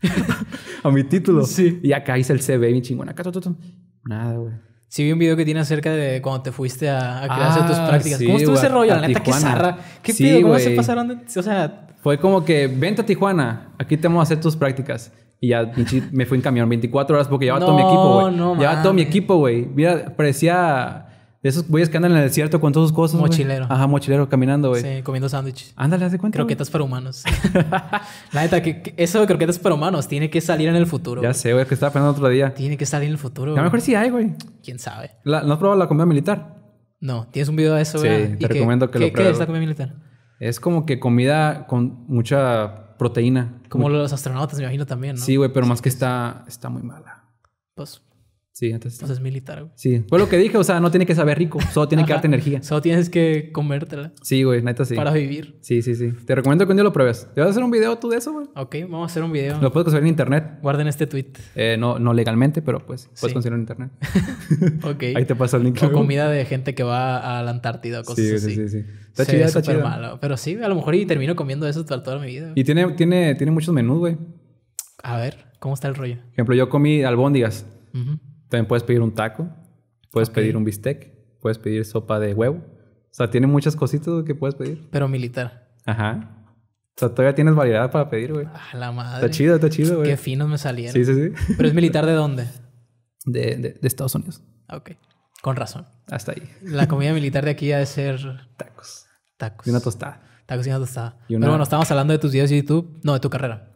a mi título. Sí. Y acá hice el CV mi chingón. Acá, todo Nada, güey. Sí, vi un video que tiene acerca de cuando te fuiste a, a hacer ah, tus prácticas. ¿Cómo estuvo ese rollo? La neta, qué zarra. ¿Qué sí, ¿Cómo se pasaron? o sea... Fue como que, vente a Tijuana. Aquí te vamos a hacer tus prácticas. Y ya me fui en camión 24 horas porque llevaba todo mi equipo, güey. No, llevaba todo mi equipo, güey. Mira, parecía esos güeyes que andan en el desierto con todas sus cosas. Mochilero. Ajá, mochilero, caminando, güey. Sí, comiendo sándwiches. Ándale, haz de cuenta. Croquetas para humanos. la neta, que, eso de croquetas para humanos tiene que salir en el futuro. Ya sé, güey, que estaba pensando otro día. Tiene que salir en el futuro. A lo mejor sí hay, güey. Quién sabe. ¿No has probado la comida militar? No, tienes un video de eso, güey. Sí, te recomiendo que, lo pruebes. ¿Qué es la comida militar? Es como que comida con mucha proteína. Como los astronautas, me imagino también, ¿no? Sí, güey, pero más que está, está muy mala. Pues Sí, entonces. Entonces es militar, güey. Sí. Fue lo que dije, o sea, no tiene que saber rico, solo tiene que darte energía. Solo tienes que comértela. Sí, güey, neta sí. Para vivir. Sí, sí, sí. Te recomiendo que un día lo pruebes. ¿Te vas a hacer un video tú de eso, güey? Ok, vamos a hacer un video. Lo puedes conseguir en internet. Guarden este tweet. Eh, no, no legalmente, pero pues puedes conseguir en internet. ok. Ahí te pasa el link. O comida de gente que va a la Antártida o cosas así. Sí, sí, sí. Está chido, está malo. Pero sí, a lo mejor y termino comiendo eso toda, mi vida. Y tiene, tiene, tiene muchos menús, güey. A ver, ¿cómo está el rollo? ejemplo, yo comí albóndigas. También puedes pedir un taco, puedes pedir un bistec, puedes pedir sopa de huevo. O sea, tiene muchas cositas que puedes pedir. Pero militar. Ajá. O sea, todavía tienes variedad para pedir, güey. A la madre. Está chido, está chido, güey. Qué finos me salieron. Sí, sí, sí. ¿Pero es militar de dónde? De, de, Estados Unidos. Ok. Con razón. Hasta ahí. La comida militar de aquí ha de ser... Tacos. Tacos. Y una tostada. Tacos y una tostada. Pero bueno, estábamos hablando de tus videos de YouTube. No, de tu carrera.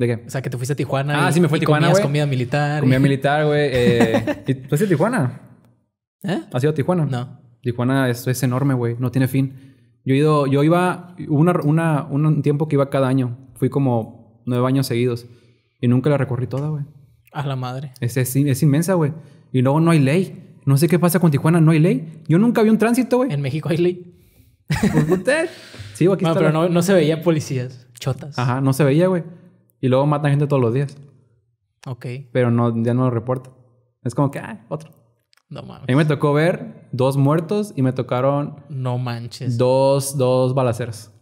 ¿De qué? O sea, que te fuiste a Tijuana. Ah, sí, me fui a Tijuana. Comías comida militar. Comida militar, güey. tú has ido a Tijuana? ¿Eh? ¿Has ido a Tijuana? No. Tijuana es, enorme, güey. No tiene fin. Yo, yo iba. una, un tiempo que iba cada año. Fui como nueve años seguidos. Y nunca la recorrí toda, güey. A la madre. Es, inmensa, güey. Y luego no hay ley. No sé qué pasa con Tijuana, no hay ley. Yo nunca vi un tránsito, güey. En México hay ley. Pues, usted? sí, aquí está pero no, no se veía policías, chotas. Ajá, no se veía, güey. Y luego matan gente todos los días. Ok. Pero no, ya no lo reportan. Es como que, ah, otro. No mames. A mí me tocó ver dos muertos y me tocaron. No manches. Dos, dos balaceras.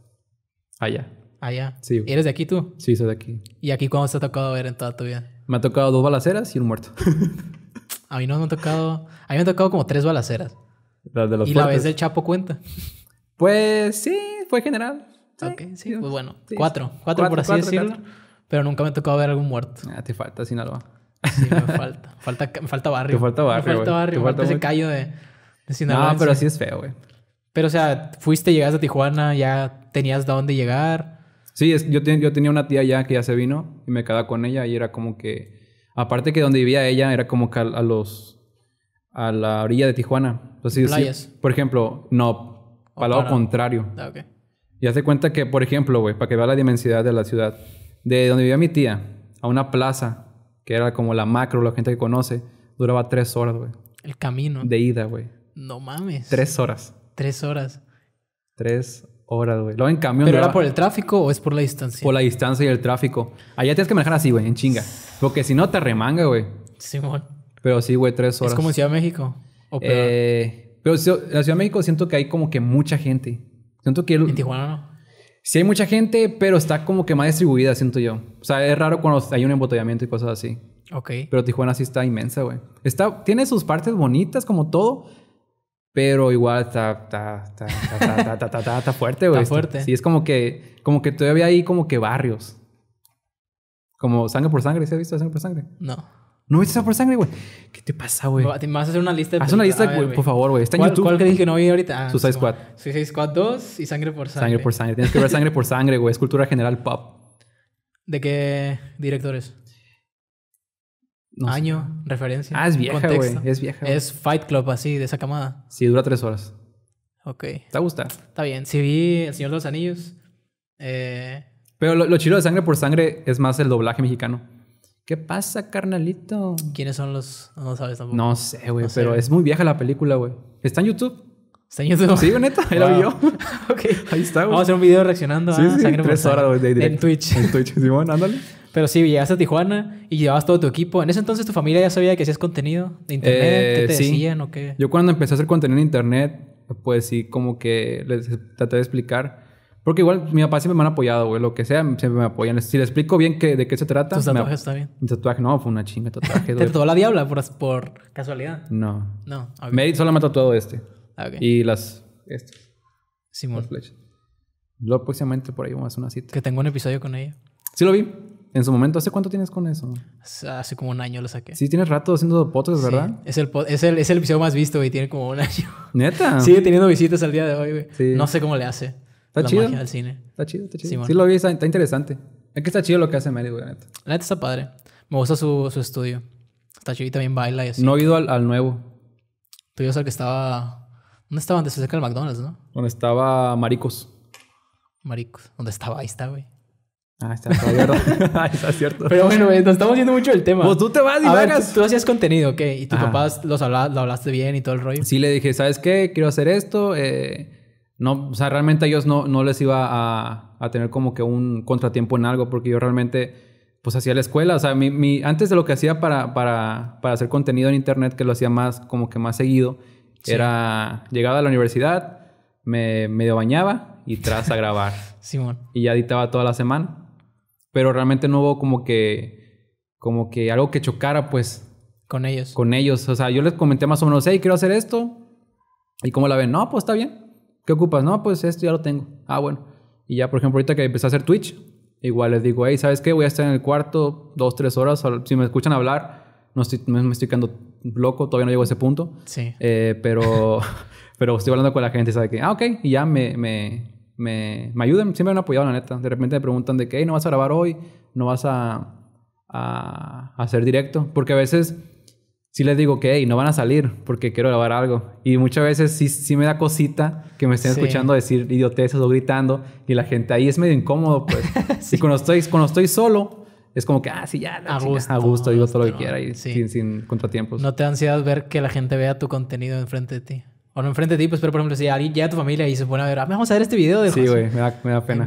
Allá. Allá. Sí. eres de aquí tú? Sí, soy de aquí. ¿Y aquí cuándo te ha tocado ver en toda tu vida? Me ha tocado dos balaceras y un muerto. a mí no me ha tocado. A mí me han tocado como tres balaceras. Las de los ¿Y la vez del Chapo cuenta? Pues sí, fue general. ok, sí, pues bueno. Cuatro, cuatro. por así decirlo. Pero nunca me tocado ver algún muerto. Ah, te falta Sinaloa. Sí, me falta. falta. Me falta barrio. Te falta barrio. Me falta barrio. falta, ese callo de, Sinaloa. No, pero así es feo, güey. Pero, o sea, fuiste, llegaste a Tijuana, ya tenías de dónde llegar. Sí, es, yo, yo tenía una tía ya que ya se vino y me quedaba con ella y era como que. Aparte que donde vivía ella era como que a, los. a la orilla de Tijuana. Entonces, Playas. por ejemplo, no. Al lado contrario. Ah, ok. Y hace cuenta que, por ejemplo, güey, para que vea la dimensidad de la ciudad de donde vivía mi tía a una plaza, que era como la macro, la gente que conoce, duraba tres horas, güey. El camino. De ida, güey. No mames. Tres horas. Tres horas. Tres horas, güey. Luego en camión. ¿Pero era por el tráfico o es por la distancia? Por la distancia y el tráfico. Allá tienes que manejar así, güey, en chinga. Porque si no, te remanga, güey. Simón. Pero sí, güey, tres horas. Es como Ciudad de México. Eh, pero en Ciudad de México siento que hay como que mucha gente. Siento que. En Tijuana no. Sí hay mucha gente, pero está como que más distribuida, siento yo. O sea, es raro cuando hay un embotellamiento y cosas así. Ok. Pero Tijuana sí está inmensa, güey. Está, tiene sus partes bonitas como todo, pero igual está, está, está, está, está, está, está fuerte, güey. Está fuerte. Sí, es como que, como que todavía hay como que barrios. Como sangre por sangre, ¿se ha visto sangre por sangre? No. ¿No viste por Sangre, güey? ¿Qué te pasa, güey? Te vas a hacer una lista. De Haz una lista, güey, por favor, güey. Está en YouTube. ¿Cuál que dije que no vi ahorita? Su ah, Suicide Squad. Suicide Squad 2 y Sangre por Sangre. Sangre por Sangre. Tienes que ver Sangre por Sangre, güey. Es cultura general pop. ¿De qué directores? Año, referencia. Ah, es vieja, güey. Es vieja. Es Fight Club, así, de esa camada. Sí, dura tres horas. Ok. ¿Te gusta? Está bien. Sí vi El Señor de los Anillos. Eh, Pero lo, lo chido de Sangre por Sangre es más el doblaje mexicano. ¿Qué pasa, carnalito? ¿Quiénes son los.? No sabes tampoco. No sé, güey, pero es muy vieja la película, güey. ¿Está en YouTube? ¿Está en YouTube? Sí, neta. Ahí vi yo. ok. Ahí está, güey. Vamos a hacer un video reaccionando sí, a sí, Sangre tres horas, En Twitch. En Twitch, Simón, ándale. Pero sí, llegaste a Tijuana y llevabas todo tu equipo. ¿En ese entonces tu familia ya sabía que hacías contenido de internet? Eh, ¿Qué te decían o qué? Yo cuando empecé a hacer contenido en internet, pues sí, como que les traté de explicar porque igual mi papá siempre me han apoyado, güey, lo que sea, siempre me apoyan. Si le explico bien de qué se trata. Tu tatuaje me... está bien. Mi tatuaje no, fue una chinga tatuaje. ¿Te tatuó la diabla por, casualidad? No. No. Okay. Me, solo me ha tatuado este. Ah, okay. Y las. Estas. Simón. Las Luego próximamente por ahí vamos a hacer una cita. Que tengo un episodio con ella. Sí, lo vi. En su momento, ¿hace cuánto tienes con eso? Hace como un año lo saqué. Sí, tienes rato haciendo podcasts, ¿verdad? Es, el, es, el, es el episodio más visto, güey. Tiene como un año. ¿Neta? Sigue teniendo visitas al día de hoy, güey. No sé cómo le hace. Está la chido. Magia del cine. Está chido, está chido. Sí, lo vi, está, interesante. Es que está chido lo que hace Mary, güey, la neta. La neta está padre. Me gusta su, su estudio. Está chido y también baila y así. No he ido al, al nuevo. Tú ibas al que estaba. ¿Dónde estaba antes? Cerca del McDonald's, ¿no? Donde estaba Maricos. Maricos. ¿Dónde estaba? Ahí está, güey. Ah, está, está cierto. ah, está cierto. Pero bueno, güey, nos estamos yendo mucho del tema. Pues tú te vas y vagas. tú, hacías contenido, ¿ok? Y tu papá lo hablaste bien y todo el rollo. Sí, le dije, ¿sabes qué? Quiero hacer esto. Eh, no, o sea, realmente a ellos no, les iba a, tener como que un contratiempo en algo, porque yo realmente, pues hacía la escuela, o sea, mi, antes de lo que hacía para, hacer contenido en Internet, que lo hacía más, como que más seguido, era llegaba a la universidad, me medio bañaba y tras a grabar. Simón. Y ya editaba toda la semana. Pero realmente no hubo como que, como que algo que chocara, pues. Con ellos. Con ellos. O sea, yo les comenté más o menos, hey, quiero hacer esto. Y como la ven, no, pues está bien ¿Qué ocupas? No, pues esto ya lo tengo. Ah, bueno. Y ya, por ejemplo, ahorita que empecé a hacer Twitch, igual les digo, hey, ¿sabes qué? Voy a estar en el cuarto dos, tres horas. Si me escuchan hablar, no estoy, me estoy quedando loco, todavía no llego a ese punto. Sí. Eh, pero, pero estoy hablando con la gente, ¿sabe Ah, ok. Y ya me, me, me, ayudan, siempre me han apoyado, la neta. De repente me preguntan de qué. no vas a grabar hoy, no vas a hacer directo. Porque a veces si les digo que hey, no van a salir porque quiero grabar algo. Y muchas veces sí, sí me da cosita que me estén escuchando decir idioteces o gritando y la gente ahí es medio incómodo, pues. Y cuando estoy, cuando estoy solo, es como que, ah, sí, ya, a gusto, a gusto, digo todo lo que quiera y sin, sin, contratiempos. ¿No te da ansiedad ver que la gente vea tu contenido enfrente de ti? O no enfrente de ti, pues, pero por ejemplo, si alguien llega a tu familia y se pone a ver, ah, vamos a ver este video de Sí, ah, güey, me da, me da pena.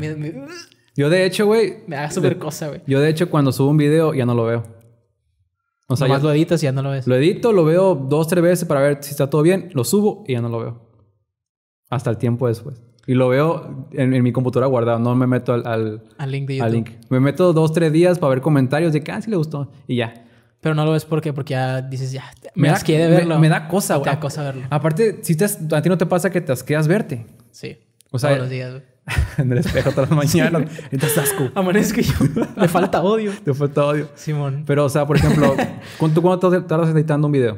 yo de hecho, güey... Me da súper cosa, güey. Yo de hecho, cuando subo un video, ya no lo veo. O sea, lo editas y ya no lo ves. Lo edito, lo veo dos, tres veces para ver si está todo bien, lo subo y ya no lo veo. Hasta el tiempo después. Y lo veo en, mi computadora guardado, no me meto al, link de YouTube. Me meto dos, tres días para ver comentarios de que, ah, le gustó. Y ya. Pero no lo ves porque, porque ya dices, ya, me, Me, da cosa, güey. Me da cosa verlo. Aparte, si a ti no te pasa que te asqueas verte. Sí. O sea, Todos los días, güey. en el espejo todas las mañanas. Entonces, asco. Amanezco yo. falta odio. te falta odio. Simón. Pero, o sea, por ejemplo, ¿cuánto, cuánto tardas editando un video?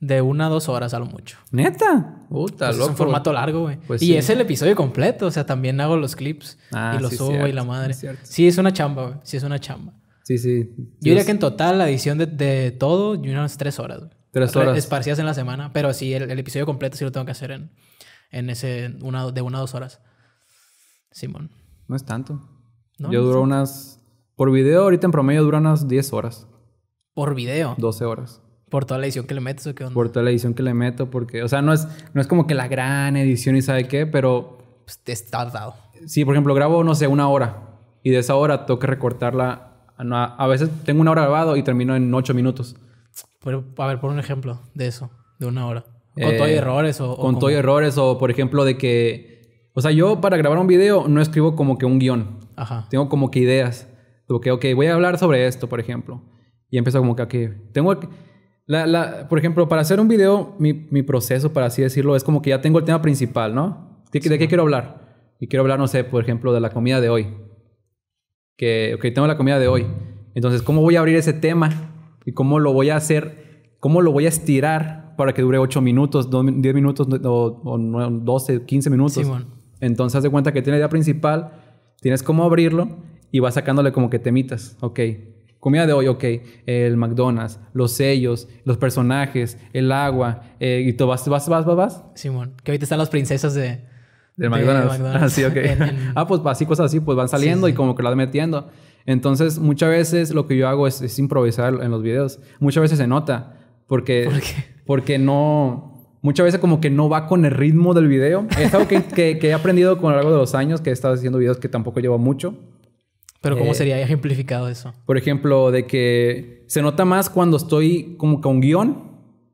De una a dos horas a lo mucho. ¿Neta? Puta, loco. Pues es un formato largo, güey. Pues y es el episodio completo. O sea, también hago los clips. Ah, y los subo y la madre. sí, es una chamba, güey. Sí, es una chamba. Sí, sí. Yo diría que en total la edición de, todo, yo unas tres horas, güey. Tres horas. Esparcidas en la semana. Pero sí, el, episodio completo sí lo tengo que hacer en, en ese... Una, de una a dos horas. Simón. No es tanto. Yo duro unas. Por video, ahorita en promedio dura unas 10 horas. ¿Por video? 12 horas. ¿Por toda la edición que le metes o qué onda? Por toda la edición que le meto, porque, o sea, no es, no es como que la gran edición y sabe qué, pero. Pues te estás dado. Sí, por ejemplo, grabo, no sé, una hora. Y de esa hora tengo que recortarla. A, veces tengo una hora grabado y termino en 8 minutos. a ver, por un ejemplo de eso, de una hora. Con eh, todo y errores o. Con todo errores, o por ejemplo, de que o sea, yo para grabar un video no escribo como que un guión. Ajá. Tengo como que ideas. Como que, ok, voy a hablar sobre esto, por ejemplo. Y empiezo como que, aquí. tengo... La, la, por ejemplo, para hacer un video, mi, mi, proceso, para así decirlo, es como que ya tengo el tema principal, ¿no? ¿De, qué quiero hablar? Y quiero hablar, no sé, por ejemplo, de la comida de hoy. Que, ok, tengo la comida de hoy. Entonces, ¿cómo voy a abrir ese tema? ¿Y cómo lo voy a hacer? ¿Cómo lo voy a estirar para que dure 8 minutos, 10 minutos o, 12, 15 minutos? Sí, bueno. Entonces, haz de cuenta que tiene la idea principal, tienes cómo abrirlo y vas sacándole como que temitas. Ok, comida de hoy, ok, el McDonald's, los sellos, los personajes, el agua, eh, y tú vas, vas, vas, vas, vas. Simón, que ahorita están las princesas de... Del McDonald's. Ah, ok. Ah, pues así, cosas así, pues van saliendo y como que las metiendo. Entonces, muchas veces lo que yo hago es, improvisar en los videos. Muchas veces se nota, porque... ¿Por qué? Porque no muchas veces como que no va con el ritmo del video. Es algo que, he aprendido con lo largo de los años, que he estado haciendo videos que tampoco llevo mucho. Pero ¿cómo eh, sería ejemplificado eso? Por ejemplo, de que se nota más cuando estoy como con guión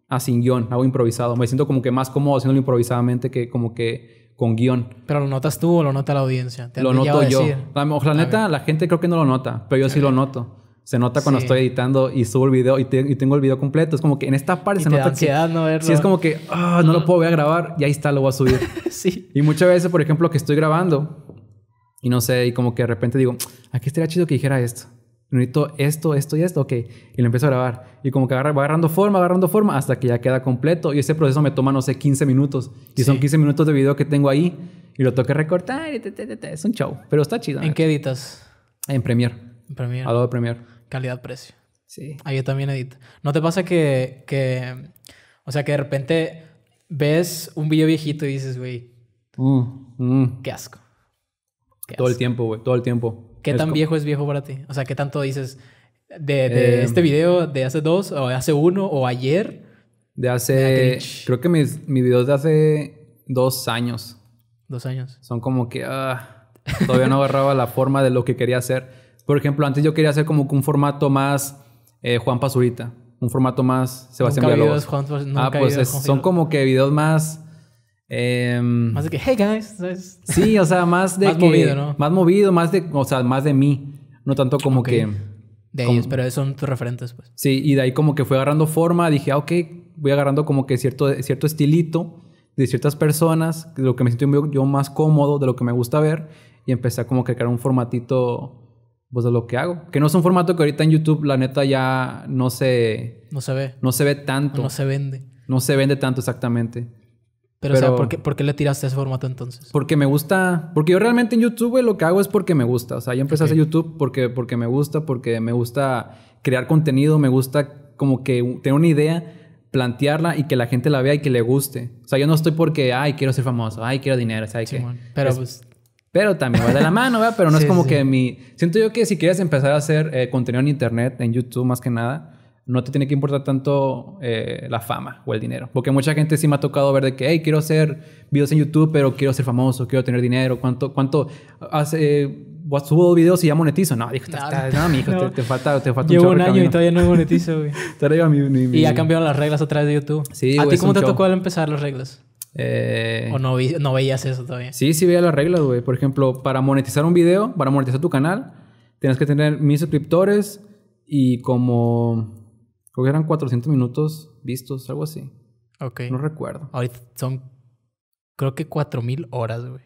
a sin guión, hago improvisado. Me siento como que más cómodo haciéndolo improvisadamente que como que con guión. ¿Pero lo notas tú o lo nota la audiencia? lo noto yo. La, neta, la gente creo que no lo nota, pero yo sí lo noto. Se nota cuando estoy editando y subo el video y, tengo el video completo. Es como que en esta parte se nota que. es como que ah, no lo puedo voy a grabar y ahí está, lo voy a subir. sí. Y muchas veces, por ejemplo, que estoy grabando y no sé, y como que de repente digo, aquí estaría chido que dijera esto. Necesito esto, esto y esto, ok. Y lo empiezo a grabar. Y como que agarra, va agarrando forma, agarrando forma hasta que ya queda completo. Y ese proceso me toma, no sé, 15 minutos. Y son 15 minutos de video que tengo ahí y lo que recortar. es un show, pero está chido. ¿En qué editas? En Premiere. En Premiere. de Premiere calidad-precio. Sí. Ahí también edito. ¿No te pasa que, o sea, que de repente ves un video viejito y dices, güey, mm, mm. qué asco? todo el tiempo, güey, todo el tiempo. ¿Qué tan viejo es viejo para ti? O sea, ¿qué tanto dices de, eh, este video de hace dos o hace uno o ayer? De hace, creo que mis, mis videos de hace dos años. Dos años. Son como que, ah, todavía no agarraba la forma de lo que quería hacer. Por ejemplo, antes yo quería hacer como un formato más eh, Juan Pazurita, un formato más Sebastián nunca Villalobos. Juan, ah, pues son como que videos más. Em, más de que, hey guys. Sí, o sea, más de. más movido, ¿no? Más movido, más de. O sea, más de mí. No tanto como que. De ellos, pero son tus referentes, pues. Sí, y de ahí como que fue agarrando forma. Dije, ah, ok, voy agarrando como que cierto, cierto estilito de ciertas personas, de lo que me siento yo más cómodo, de lo que me gusta ver. Y empecé a como que crear un formatito pues de lo que hago. Que no es un formato que ahorita en YouTube, la neta, ya no se. No se ve. No se ve tanto. no se vende. No se vende tanto exactamente. Pero, o sea, ¿por qué, le tiraste ese formato entonces? Porque me gusta. Porque yo realmente en YouTube, lo que hago es porque me gusta. O sea, yo empecé a hacer YouTube porque, porque me gusta, porque me gusta crear contenido, me gusta como que tener una idea, plantearla y que la gente la vea y que le guste. O sea, yo no estoy porque, ay, quiero ser famoso, ay, quiero dinero, o sea, Pero pues pero también va de la mano, ¿verdad? Pero no es como que mi... Siento yo que si quieres empezar a hacer eh, contenido en Internet, en YouTube más que nada, no te tiene que importar tanto eh, la fama o el dinero. Porque mucha gente sí me ha tocado ver de que, hey, quiero hacer videos en YouTube, pero quiero ser famoso, quiero tener dinero. ¿Cuánto, cuánto hace, eh, subo videos y ya monetizo? No, dijo, mi hijo, Te, te, falta, te falta Llevo un, año y todavía no monetizo, y ha cambiado las reglas otra vez de YouTube. Sí, ¿A ti cómo te tocó al empezar las reglas? Eh, ¿O no, veías eso todavía? Sí, sí veía las reglas, güey. Por ejemplo, para monetizar un video, para monetizar tu canal, tienes que tener mil suscriptores y como... Creo que eran 400 minutos vistos, algo así. Ok. No recuerdo. Ahorita son, creo que 4000 horas, güey.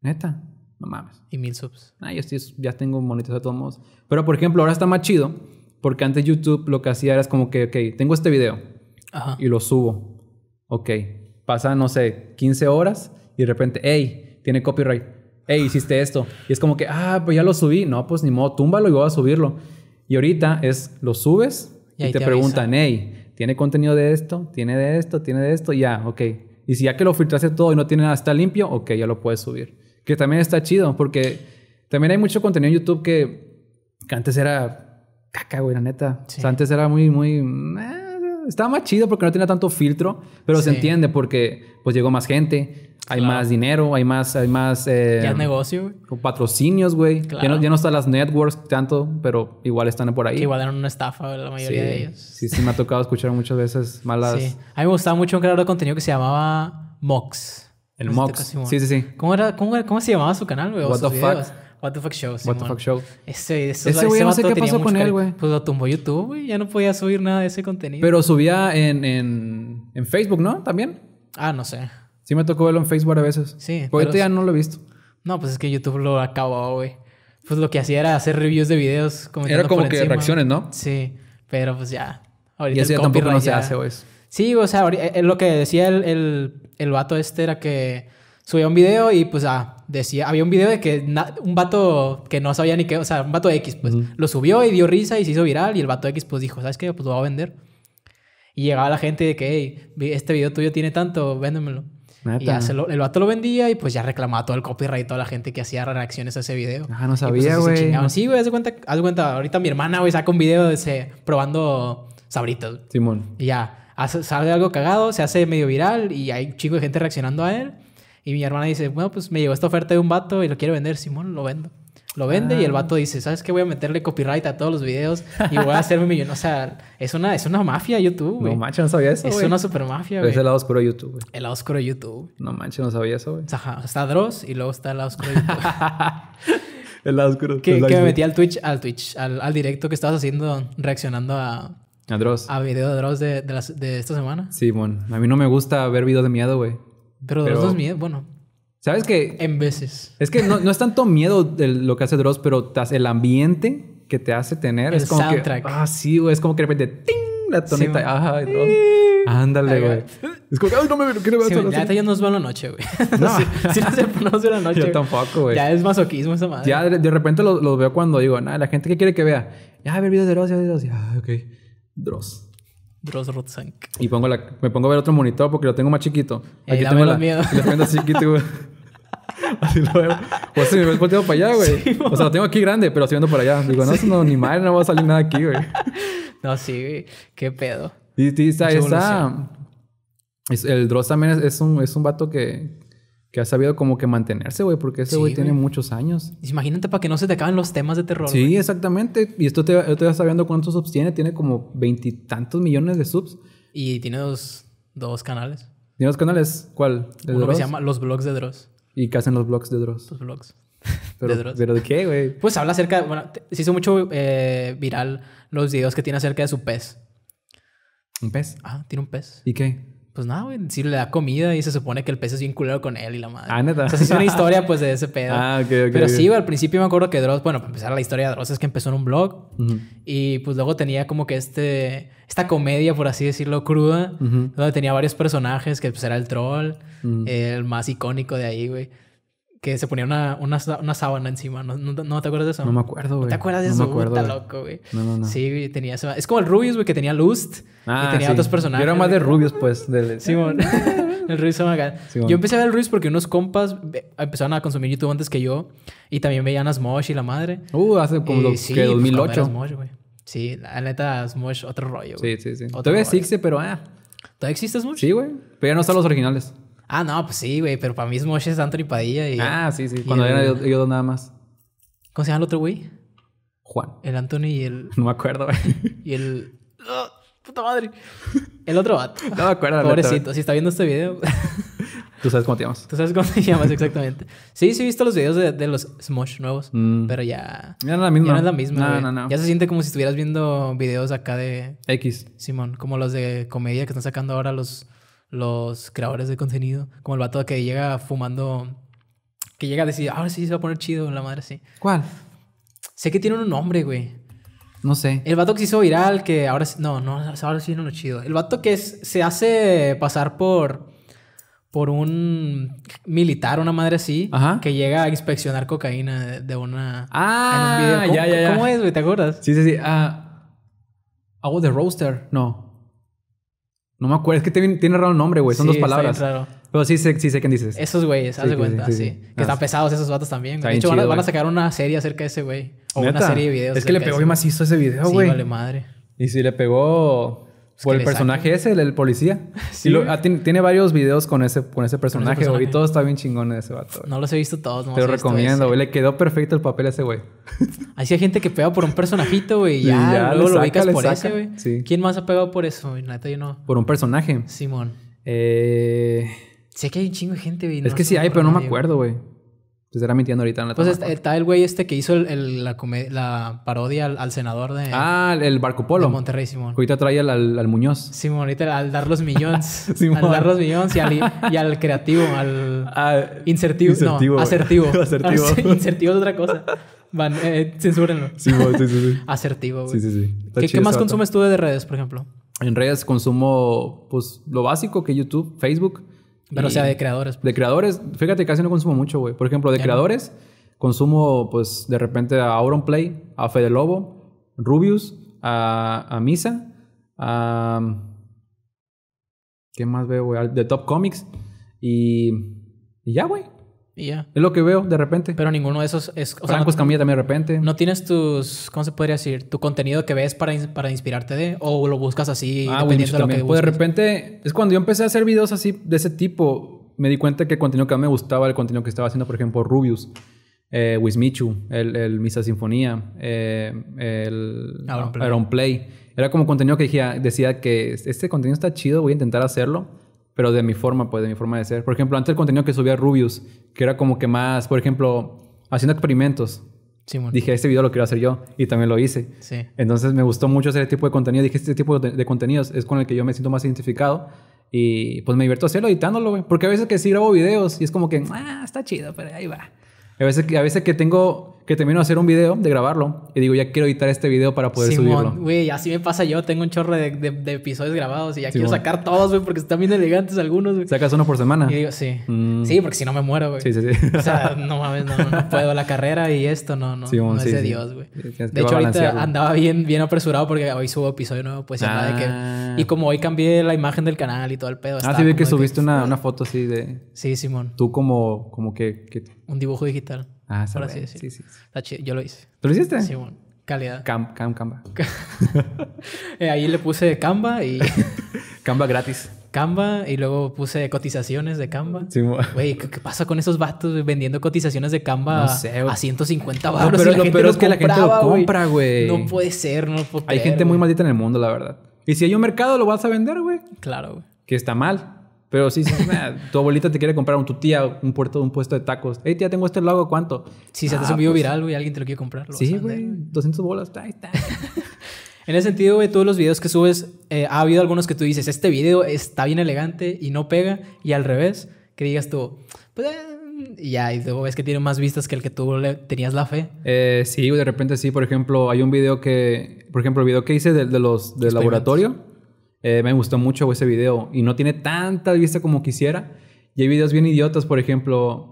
Neta, no mames. Y mil subs. Ay, ah, yo sí ya tengo monetizado de todos modos. Pero por ejemplo, ahora está más chido porque antes YouTube lo que hacía era como que, ok, tengo este video Ajá. y lo subo. Ok, Pasan, no sé, 15 horas y de repente, hey, tiene copyright. Hey, hiciste esto. Y es como que, ah, pues ya lo subí. No, pues ni modo, túmbalo y voy a subirlo. Y ahorita es, lo subes y, te, preguntan, hey, ¿tiene contenido de esto? ¿Tiene de esto? ¿Tiene de esto? Ya, ok. Y si ya que lo filtraste todo y no tiene nada, está limpio, ok, ya lo puedes subir. Que también está chido, porque también hay mucho contenido en YouTube que, antes era caca, güey, la neta. O sea, antes era muy, muy... Eh, estaba más chido porque no tenía tanto filtro, pero se entiende porque pues llegó más gente, hay más dinero, hay más, hay más... Eh, negocio, güey. Patrocinios, güey. Ya, no, ya, no, están las networks tanto, pero igual están por ahí. Que igual eran una estafa la mayoría de ellos. Sí, sí, me ha tocado escuchar muchas veces malas... Sí. A mí me gustaba mucho un creador de contenido que se llamaba Mox. El Mox. Sí, sí, sí. ¿Cómo, era, cómo, cómo se llamaba su canal, güey? What the What the Fuck Show. Simón. What the Fuck Show. Ese, ese güey, no sé qué pasó con él, güey. Pues lo tumbó YouTube, güey. Ya no podía subir nada de ese contenido. Pero subía en, en, en Facebook, ¿no? También. Ah, no sé. Sí me tocó verlo en Facebook a veces. Sí. Pero ahorita ya no lo he visto. No, pues es que YouTube lo acabó, güey. Pues lo que hacía era hacer reviews de videos. Era como que reacciones, ¿no? Sí. Pero pues ya. Ahorita y ya tampoco no se hace, güey. Sí, o sea, eh, eh, lo que decía el, el, el vato este era que subía un video y pues, a... Ah, decía, había un video de que un vato que no sabía ni qué, o sea, un vato X, pues, lo subió y dio risa y se hizo viral y el vato X, pues, dijo, ¿sabes qué? Pues lo voy a vender. Y llegaba la gente de que, hey, este video tuyo tiene tanto, véndemelo. Y ya el vato lo vendía y pues ya reclamaba todo el copyright, toda la gente que hacía reacciones a ese video. Ajá, no pues, sabía, güey. sí, güey, haz de cuenta, ahorita mi hermana, güey, saca un video de ese, probando sabritos. Simón. Y ya, sale algo cagado, se hace medio viral y hay un chico de gente reaccionando a él. Y mi hermana dice, bueno, pues me llegó esta oferta de un vato y lo quiero vender, Simón, lo vendo. Lo vende y el ah. vato dice, ¿sabes qué? Voy a meterle copyright a todos los videos y voy a hacerme millón. O sea, es una, es una mafia YouTube, güey. No manches, no sabía eso, Es una super mafia, güey. Es el lado oscuro de YouTube, güey. El lado oscuro de YouTube. No manches, no sabía eso, güey. está Dross y luego está el lado oscuro YouTube. el lado oscuro. Que, que me metí al Twitch, al Twitch, al, al, directo que estabas haciendo reaccionando a... A Dross. A video de Dross de, de, esta semana. Sí, A mí no me gusta ver videos de miedo, güey. Pero Dross no es miedo, bueno. ¿Sabes qué? En veces. Es que no, no es tanto miedo de lo que hace Dross, pero el ambiente que te hace tener. es como soundtrack. Que, ah, sí, güey. Es como que de repente, ¡ting! La tonita. Sí, Ajá, Dross. Ándale, güey. Es como, ay, no me quiero ver. Sí, ya, ya no es la noche, güey. No. si, no se la noche. Yo tampoco, güey. Ya es masoquismo esa madre. Ya de, repente los lo veo cuando digo, nada, la gente que quiere que vea, ya, a ver videos de Dross, ya, de Dross. Ya, ok. Dross. Dross Rotsank. Y pongo la, me pongo a ver otro monitor porque lo tengo más chiquito. Eh, aquí tengo la, miedo. así chiquito, güey. Así lo veo. O pues sea, me ves volteado para allá, güey. o sea, lo tengo aquí grande, pero estoy viendo para allá. Digo, no, sí. no, ni madre, no va a salir nada aquí, güey. No, sí, güey. Qué pedo. Y, sí, está, el Dross también es, un, es un vato que, que ha sabido como que mantenerse, güey, porque ese güey tiene muchos años. Pues imagínate para que no se te acaben los temas de terror. Sí, exactamente. Y esto te, te sabiendo cuántos subs tiene. Tiene como veintitantos millones de subs. Y tiene dos, canales. ¿Tiene dos canales? ¿Cuál? ¿De Uno que se llama Los Blogs de Dross. ¿Y qué hacen los blogs de Dross? Los blogs. Pero, de ¿Pero de qué, güey? Pues habla acerca... bueno, se hizo mucho eh, viral los videos que tiene acerca de su pez. ¿Un pez? Ah, tiene un pez. ¿Y qué? Pues nada, güey. si le da comida y se supone que el pez es bien con él y la madre. Ah, neta. O sea, es una historia, pues, de ese pedo. Ah, ok, ok. Pero sí, güey, al principio me acuerdo que Dross... Bueno, para empezar la historia de Dross es que empezó en un blog. Y, pues, luego tenía como que este... Esta comedia, por así decirlo, cruda. Donde tenía varios personajes que, pues, era el troll. El más icónico de ahí, güey que se ponía una, una, una sábana encima. ¿No, ¿No, te acuerdas de eso? No me acuerdo, güey. ¿Te acuerdas de eso? no Me acuerdo, Está loco, güey. No, no, no. Sí, tenía esa... Es como el Rubius, güey, que tenía Lust. Ah, y tenía otros personajes. Yo era más de Rubius, pues. Del... Simón. el Rubius Omega. Yo empecé a ver el Rubius porque unos compas eh, empezaban a consumir YouTube antes que yo. Y también veían a Smosh y la madre. Uh, hace como y, sí, que 2008. Pues, Smosh, güey. Sí, la neta, Smosh, otro rollo, güey. Sí, sí, sí. Todavía existe, pero ah. ¿Todavía existe Smosh? Sí, güey. Pero ya no están los originales. Ah, no, pues sí, güey, pero para mí Smosh es Anthony Padilla y... Ah, sí, sí, cuando era yo nada más. ¿Cómo se llama el otro güey? Juan. El Anthony y el... No me acuerdo, güey. Y el... ¡Ah, ¡Puta madre! El otro vato. No me acuerdo. Pobrecito, si está viendo este video... Tú sabes cómo te llamas. Tú sabes cómo te llamas, exactamente. sí, sí he visto los videos de, los Smosh nuevos, mm. pero ya... Ya no es la misma. Ya no es la misma, Ya se siente como si estuvieras viendo videos acá de... X. Simón, como los de comedia que están sacando ahora los los creadores de contenido. Como el vato que llega fumando. Que llega a decir, ahora sí se va a poner chido la madre, sí. ¿Cuál? Sé que tiene un nombre, güey. No sé. El vato que se hizo viral, que ahora sí. No, no, ahora sí no lo chido. El vato que es, se hace pasar por. Por un militar, una madre así, que llega a inspeccionar cocaína de, una. Ah, ¿Cómo, ya, ya, ya. ¿Cómo es, güey? ¿Te acuerdas? Sí, sí, sí. Ah. Algo de roaster. No. No me acuerdo, es que tiene, raro raro nombre, güey. Son dos palabras. Claro. Pero sí sé, sí sé quién dices. Esos güeyes, haz de cuenta, sí. Que están ah. pesados esos vatos también. De hecho, van, a, sacar una serie acerca de ese güey. O una serie de videos. Es que le pegó bien macizo ese video, güey. Sí, vale madre. Y si le pegó por el personaje ese, el, policía. ¿Sí? Ah, tiene, varios videos con ese, con ese personaje, y todo está bien chingón ese vato. No los he visto todos, no Te lo recomiendo, güey. Le quedó perfecto el papel a ese güey. Así hay gente que pega por un personajito, güey. Y ya, luego lo ubicas por ese, güey. Sí. ¿Quién más ha pegado por eso, Por un personaje. Simón. Eh, sé que hay un chingo de gente, güey. es que sí hay, pero no me acuerdo, güey. Te estará mintiendo ahorita en la Pues eh, está, el güey este que hizo el, la, la, parodia al, senador de... Ah, el Barco Polo. De Monterrey, Simón. Ahorita trae al, al, Muñoz. Simón, ahorita al dar los millones. al dar los millones y al, y al creativo, al... Ah, insertivo. No, asertivo. asertivo. insertivo es otra cosa. Van, eh, censúrenlo. sí, sí, sí. asertivo, güey. Sí, sí, sí. ¿Qué, ¿qué más consumes tú de redes, por ejemplo? En redes consumo, pues, lo básico que YouTube, Facebook... Pero sea, de creadores. Pues. De creadores, fíjate, casi no consumo mucho, güey. Por ejemplo, de creadores, consumo pues de repente a Auron Play, a Fede Lobo, Rubius, a, Misa, a... ¿Qué más veo, güey? De Top Comics. Y, y ya, güey ya. Es lo que veo de repente. Pero ninguno de esos es. O Camilla también de repente. No tienes tus. ¿Cómo se podría decir? Tu contenido que ves para, para inspirarte de. O lo buscas así. Ah, dependiendo de lo que Pues de repente. Es cuando yo empecé a hacer videos así de ese tipo. Me di cuenta que el contenido que a me gustaba, el contenido que estaba haciendo, por ejemplo, Rubius. Eh, Wismichu, el, Misa Sinfonía, eh, el Iron Play. Era como contenido que decía que este contenido está chido, voy a intentar hacerlo pero de mi forma, pues, de mi forma de ser. Por ejemplo, antes el contenido que subía Rubius, que era como que más, por ejemplo, haciendo experimentos. Sí, bueno. Dije, este video lo quiero hacer yo y también lo hice. Sí. Entonces me gustó mucho hacer este tipo de contenido. Dije, este tipo de, contenidos es con el que yo me siento más identificado. Y pues me divierto hacerlo editándolo, güey. Porque a veces que sí grabo videos y es como que, ah, está chido, pero ahí va. A veces que, a veces que tengo que termino de hacer un video, de grabarlo, y digo, ya quiero editar este video para poder Simón, subirlo. Güey, así me pasa yo, tengo un chorro de, episodios grabados y ya quiero sacar todos, güey, porque están bien elegantes algunos, ¿Sacas uno por semana? Y digo, sí. Mm. Sí, porque si no me muero, güey. Sí, sí, sí. O sea, no mames, no, no puedo la carrera y esto, no, no. no es sí, de Dios, güey. De hecho, ahorita andaba bien, bien apresurado porque hoy subo episodio nuevo, pues nada de que. Ah. Y como hoy cambié la imagen del canal y todo el pedo. Ah, sí, vi que subiste una, foto así de. Sí, Simón. Tú como, como que, que. Un dibujo digital. Ah, por Sí, sí, sí. Yo lo hice. ¿Tú lo hiciste? Sí, bueno. Calidad. Cam, cam, Canva. Eh, ahí le puse Canva y... Canva gratis. Canva y luego puse cotizaciones de Canva. Sí, güey, ¿qué, pasa con esos vatos vendiendo cotizaciones de Canva a 150 baros? No, pero, lo peor es que la gente lo compra, güey. No puede ser, no ser. Hay gente muy maldita en el mundo, la verdad. Y si hay un mercado, lo vas a vender, güey. Claro, güey. Que está mal. Pero sí, tu abuelita te quiere comprar, un tu tía, un, puerto, un puesto de tacos. Hey, tía, tengo este lago, ¿cuánto? Sí se te ah, subió pues. viral, güey, alguien te lo quiere comprar. sí, güey, 200 bolas, en ese sentido, güey, todos los videos que subes, eh, ha habido algunos que tú dices, este video está bien elegante y no pega, y al revés, que digas tú, pues, eh", ya, y luego ves que tiene más vistas que el que tú le tenías la fe. Eh, sí, de repente sí, por ejemplo, hay un video que, por ejemplo, el video que hice de los, del laboratorio eh, me gustó mucho ese video y no tiene tanta vista como quisiera. Y hay videos bien idiotas, por ejemplo,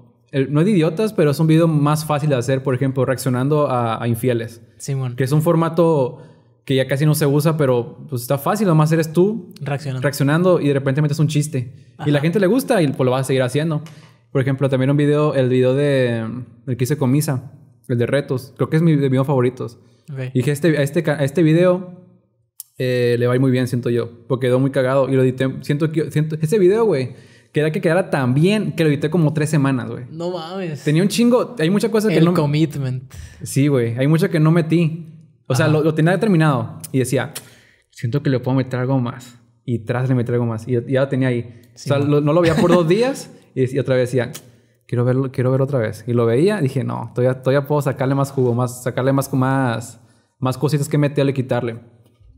no es de idiotas, pero es un video más fácil de hacer, por ejemplo, reaccionando a, infieles. Simón. Que es un formato que ya casi no se usa, pero pues está fácil, lo más eres tú reaccionando, y de repente metes un chiste. Y la gente le gusta y pues, lo vas a seguir haciendo. Por ejemplo, también un video, el video de el que hice con Misa, el de retos, creo que es mi de mis favoritos. Y dije, este, este, este video eh, le va muy bien, siento yo. Porque quedó muy cagado y lo edité. Siento que. Siento, ese video, güey. Quería que quedara tan bien que lo edité como tres semanas, güey. No mames. Tenía un chingo. Hay muchas cosas que no. El commitment. Sí, güey. Hay muchas que no metí. O sea, lo, tenía determinado. Y decía, siento que le puedo meter algo más. Y tras le metí algo más. Y, ya lo tenía ahí. o sea, no lo veía por dos días. Y, otra vez decía, quiero verlo, quiero ver otra vez. Y lo veía. Dije, no, todavía, todavía puedo sacarle más jugo, más, sacarle más, más, más cositas que meterle, quitarle.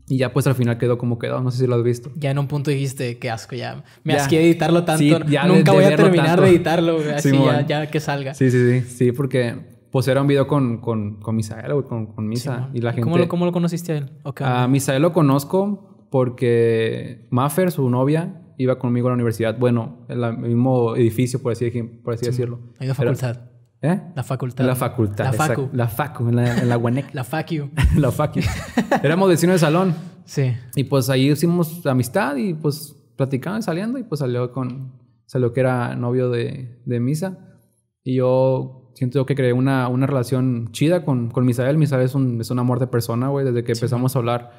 Y ya pues al final quedó como quedó, no sé si lo has visto. Ya en un punto dijiste, qué asco, ya me asqué editarlo tanto, ya nunca voy a terminar de editarlo, así ya, que salga. Sí, sí, sí, sí, porque pues era un video con, con, con Misael, con, Misa. y la gente... ¿Cómo lo, conociste a él? Okay. A ah, Misael lo conozco porque Maffer, su novia, iba conmigo a la universidad, bueno, en el mismo edificio, por así, por decirlo. En la facultad. ¿Eh? La facultad. La facultad. La facu. La facu, en la, en la la facu. la facu. Éramos vecinos de salón. Sí. Y pues ahí hicimos amistad y pues platicaban saliendo y pues salió con... Salió que era novio de, Misa. Y yo siento que creé una, una relación chida con, con Misael. Misael es un, es amor de persona, güey. Desde que empezamos a hablar,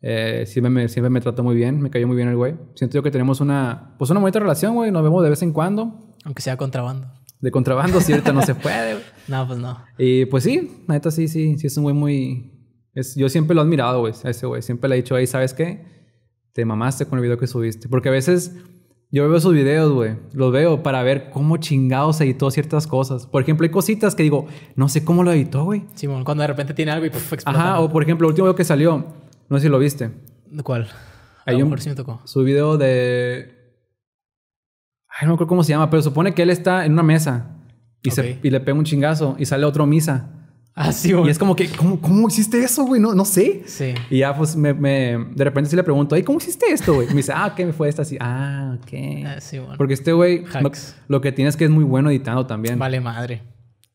eh, siempre, me, siempre me trató muy bien. Me cayó muy bien el güey. Siento yo que tenemos una... Pues una bonita relación, güey. Nos vemos de vez en cuando. Aunque sea contrabando. De contrabando, cierta no se puede. no, pues no. Y pues sí, neta sí, sí, sí es un güey muy... Es, yo siempre lo he admirado, güey, a ese güey. Siempre le he dicho, ahí, ¿sabes qué? Te mamaste con el video que subiste. Porque a veces yo veo sus videos, güey. Los veo para ver cómo chingados editó ciertas cosas. Por ejemplo, hay cositas que digo, no sé cómo lo editó, güey. Simón, cuando de repente tiene algo y fue explota. Ajá, o por ejemplo, el último video que salió, no sé si lo viste. ¿Cuál? A hay un, sí me tocó. Su video de no no creo cómo se llama, pero supone que él está en una mesa y, se, y le pega un chingazo y sale otro misa. Ah, güey. Y es como que, ¿cómo, cómo hiciste eso, güey? No, no sé. Sí. Y ya, pues, me, de repente sí le pregunto, cómo hiciste esto, güey? Me dice, ah, ¿qué me fue esta así? Ah, ok. Ah, bueno. Porque este güey, lo, que tiene es que es muy bueno editando también. Vale madre.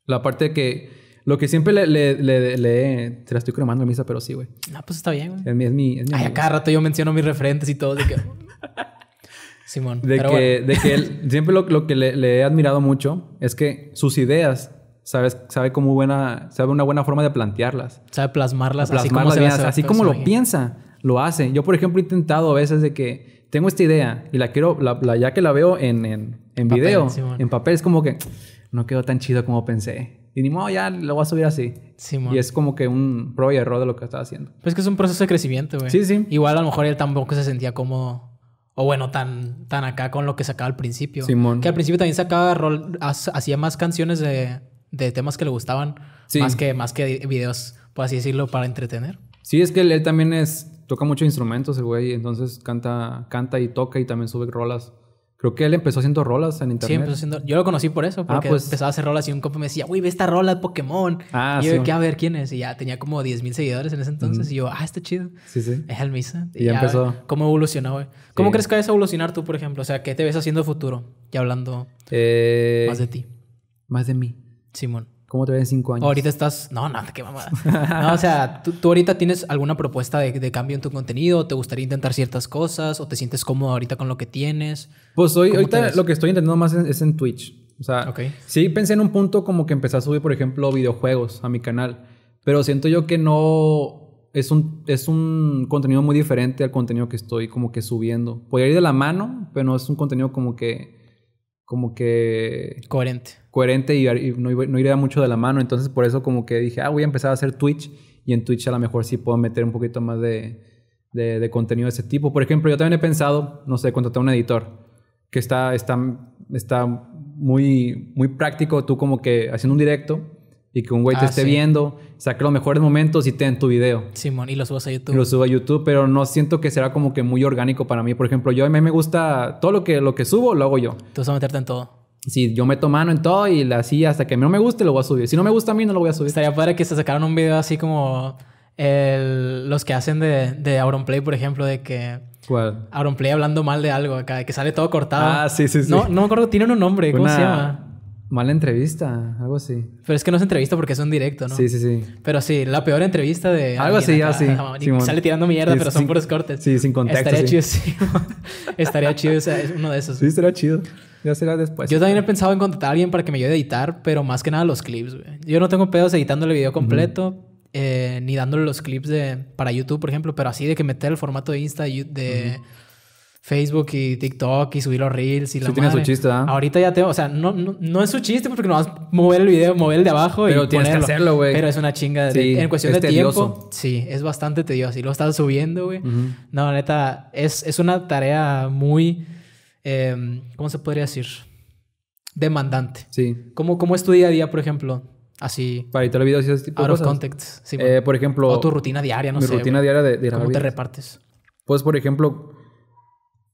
La parte de que, lo que siempre le, le, le, le te la estoy cremando misa, pero sí, güey. Ah, pues está bien, güey. Es mi, es mi, Ay, a cada rato yo menciono mis referentes y todo. De que... Simón. De, que, de que él, siempre lo, que le, he admirado mucho es que sus ideas, sabes, sabe buena, sabe una buena forma de plantearlas. Sabe plasmarlas, plasmarlas así como, lo piensa, lo hace. Yo, por ejemplo, he intentado a veces de que tengo esta idea y la quiero, la, ya que la veo en, en, en video, en papel, es como que no quedó tan chido como pensé. Y ni modo, ya lo voy a subir así. Simón. Y es como que un pro y error de lo que estaba haciendo. Pues que es un proceso de crecimiento, güey. Sí, sí. Igual a lo mejor él tampoco se sentía cómodo o bueno, tan, tan acá con lo que sacaba al principio. Simón. Que al principio también sacaba rol, hacía más canciones de, de temas que le gustaban, más, que, más que videos, por así decirlo, para entretener. Sí, es que él, también es, toca muchos instrumentos el güey, entonces canta, canta y toca y también sube rolas. Creo que él empezó haciendo rolas en internet. Sí, empezó haciendo. Yo lo conocí por eso, ah, porque pues. empezaba a hacer rolas y un compa me decía, ¡Uy, ve esta rola de Pokémon. Ah, y yo, ¿qué a ver quién es? Y ya tenía como 10.000 mil seguidores en ese entonces. Y yo, ah, está chido. Sí, sí. Es el mismo. Y, ya, empezó. ¿Cómo evolucionó, güey? ¿Cómo crees que vas a evolucionar tú, por ejemplo? O sea, ¿qué te ves haciendo futuro? Y hablando eh, más de ti. Más de mí. Simón. ¿Cómo te ves en cinco años? Ahorita estás. No, no, qué mamada. No, o sea, tú, ahorita tienes alguna propuesta de, cambio en tu contenido, te gustaría intentar ciertas cosas, o te sientes cómodo ahorita con lo que tienes. Pues hoy, ahorita lo que estoy intentando más es, en Twitch. O sea, sí pensé en un punto como que empecé a subir, por ejemplo, videojuegos a mi canal. Pero siento yo que no. Es un, es un contenido muy diferente al contenido que estoy como que subiendo. Podría ir de la mano, pero no es un contenido como que como que... Coherente. Coherente y, no, iría mucho de la mano. Entonces por eso como que dije, ah, voy a empezar a hacer Twitch y en Twitch a lo mejor sí puedo meter un poquito más de, de, contenido de ese tipo. Por ejemplo, yo también he pensado, no sé, contratar un editor que está, está, está muy, muy práctico, tú como que haciendo un directo y que un güey te ah, esté viendo, saque los mejores momentos y te en tu video. Simón, y lo subas a YouTube. Y lo subo a YouTube, pero no siento que será como que muy orgánico para mí. Por ejemplo, yo a mí me gusta todo lo que, lo que subo, lo hago yo. Tú vas a meterte en todo. Sí, yo meto mano en todo y así hasta que a mí no me guste lo voy a subir. Si no me gusta a mí, no lo voy a subir. Estaría padre que se sacaran un video así como los que hacen de, de Play por ejemplo, de que... ¿Cuál? Play hablando mal de algo acá, que sale todo cortado. Ah, sí, sí, sí. No, no me acuerdo, tiene un nombre, ¿cómo se llama? Mala entrevista, algo así. Pero es que no es entrevista porque es un directo, ¿no? Sí, sí, sí. Pero sí, la peor entrevista de. Algo así, así. Sale tirando mierda, pero son puros cortes. Sí, sin contexto. Estaría chido, sí. estaría chido, o sea, es uno de esos. Sí, estaría chido. Ya será después. Yo también he pensado en contratar a alguien para que me ayude a editar, pero más que nada los clips, güey. Yo no tengo pedos editándole el video completo, eh, ni dándole los clips de, para YouTube, por ejemplo, pero así de que meter el formato de Insta, de. Facebook y TikTok y subir los reels y sí tiene su chiste, ¿eh? Ahorita ya tengo, o sea, no, no, es su chiste porque no vas a mover el video, mover el de abajo Pero tienes que hacerlo, güey. Pero es una chinga en cuestión de tiempo. Sí, es bastante tedioso y lo estás subiendo, güey. No, neta, es, es una tarea muy em, ¿cómo se podría decir? Demandante. Sí. ¿Cómo, ¿Cómo es tu día a día, por ejemplo? Así. Para editar videos y tipo eh, por ejemplo. O tu rutina diaria, no sé. Mi rutina diaria de, de ¿Cómo te repartes? Pues, por ejemplo,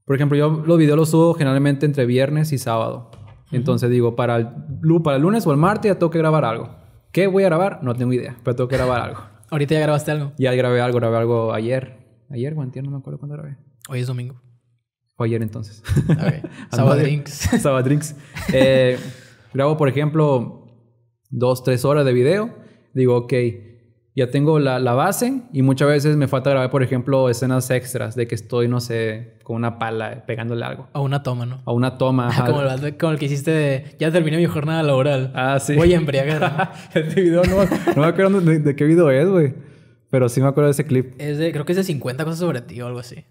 por ejemplo, yo los videos los subo generalmente entre viernes y sábado. Entonces digo, para el, lunes o el martes ya tengo que grabar algo. ¿Qué voy a grabar? No tengo idea, pero tengo que grabar algo. ¿Ahorita ya grabaste algo? Ya grabé algo, grabé algo ayer. Ayer o no me acuerdo cuándo grabé. Hoy es domingo. O ayer entonces. Okay. drinks. Sábado Eh, grabo, por ejemplo, dos, tres horas de video. Digo, ok, ya tengo la, base y muchas veces me falta grabar, por ejemplo, escenas extras de que estoy, no sé, con una pala eh, pegándole algo. A una toma, ¿no? A una toma. como, el, que hiciste de, ya terminé mi jornada laboral. Ah, sí. Voy a embriagar. este video no, me acuerdo de, de, qué video es, güey. Pero sí me acuerdo de ese clip. Es de, creo que es de 50 cosas sobre ti o algo así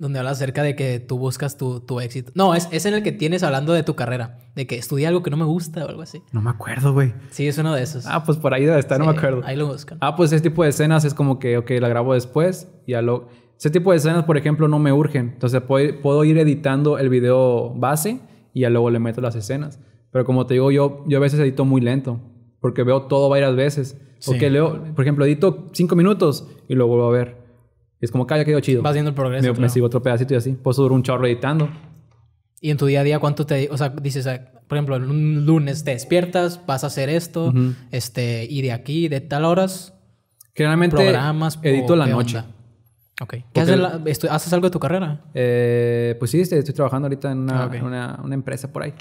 donde habla acerca de que tú buscas tu, tu éxito. No, es, es, en el que tienes hablando de tu carrera, de que estudié algo que no me gusta o algo así. No me acuerdo, güey. Sí, es uno de esos. Ah, pues por ahí debe estar, no me acuerdo. Ahí lo buscan. Ah, pues ese tipo de escenas es como que, ok, la grabo después y ya lo... Ese tipo de escenas, por ejemplo, no me urgen. Entonces puedo, puedo ir editando el video base y ya luego le meto las escenas. Pero como te digo, yo, yo a veces edito muy lento porque veo todo varias veces. Porque leo, por ejemplo, edito cinco minutos y lo vuelvo a ver es como que haya quedado chido. Vas viendo el progreso. Me, sigo otro pedacito y así. Puedo duro un chorro editando. Y en tu día a día, ¿cuánto te... O sea, dices, ah, por ejemplo, un lunes te despiertas, vas a hacer esto, este, y de aquí, de tal horas... Generalmente programas, edito la noche. Ok. haces, algo de tu carrera? Eh, pues sí, este, estoy, trabajando ahorita en una, ah, empresa por ahí.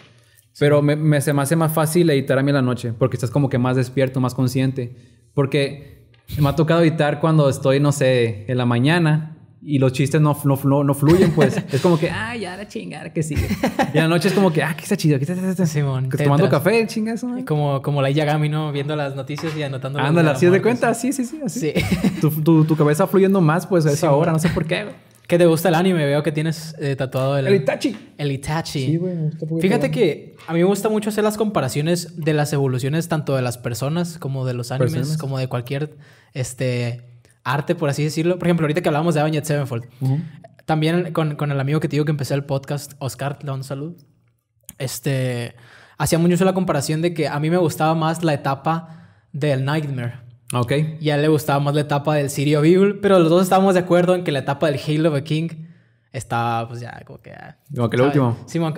Pero me, se me hace más fácil editar a mí la noche, porque estás como que más despierto, más consciente. Porque me ha tocado evitar cuando estoy, no sé, en la mañana y los chistes no, no, no, fluyen, pues. es como que, ah, ya la chingada que sigue. Y anoche es como que, ah, qué está chido, qué está, está, está. Simón, tomando café, chingas. Como, como la Yagami, ¿no? Viendo las noticias y anotando. Ándale, así de cuenta, sí, sí, sí. Sí. Tu, tu, cabeza fluyendo más, pues, a esa hora, no sé por qué. ¿Qué te gusta el anime? Veo que tienes eh, tatuado el... El Itachi. El Itachi. Sí, güey. Fíjate que a mí me gusta mucho hacer las comparaciones de las evoluciones tanto de las personas como de los animes, como de cualquier este, arte, por así decirlo. Por ejemplo, ahorita que hablábamos de Avenged Sevenfold. También con, el amigo que te digo que empecé el podcast, Oscar, le un Este... Hacía mucho la comparación de que a mí me gustaba más la etapa del Nightmare Ok. Ya le gustaba más la etapa del Sirio Bible, pero los dos estábamos de acuerdo en que la etapa del Halo of a King estaba, pues ya, como que. Como que lo último. Simón.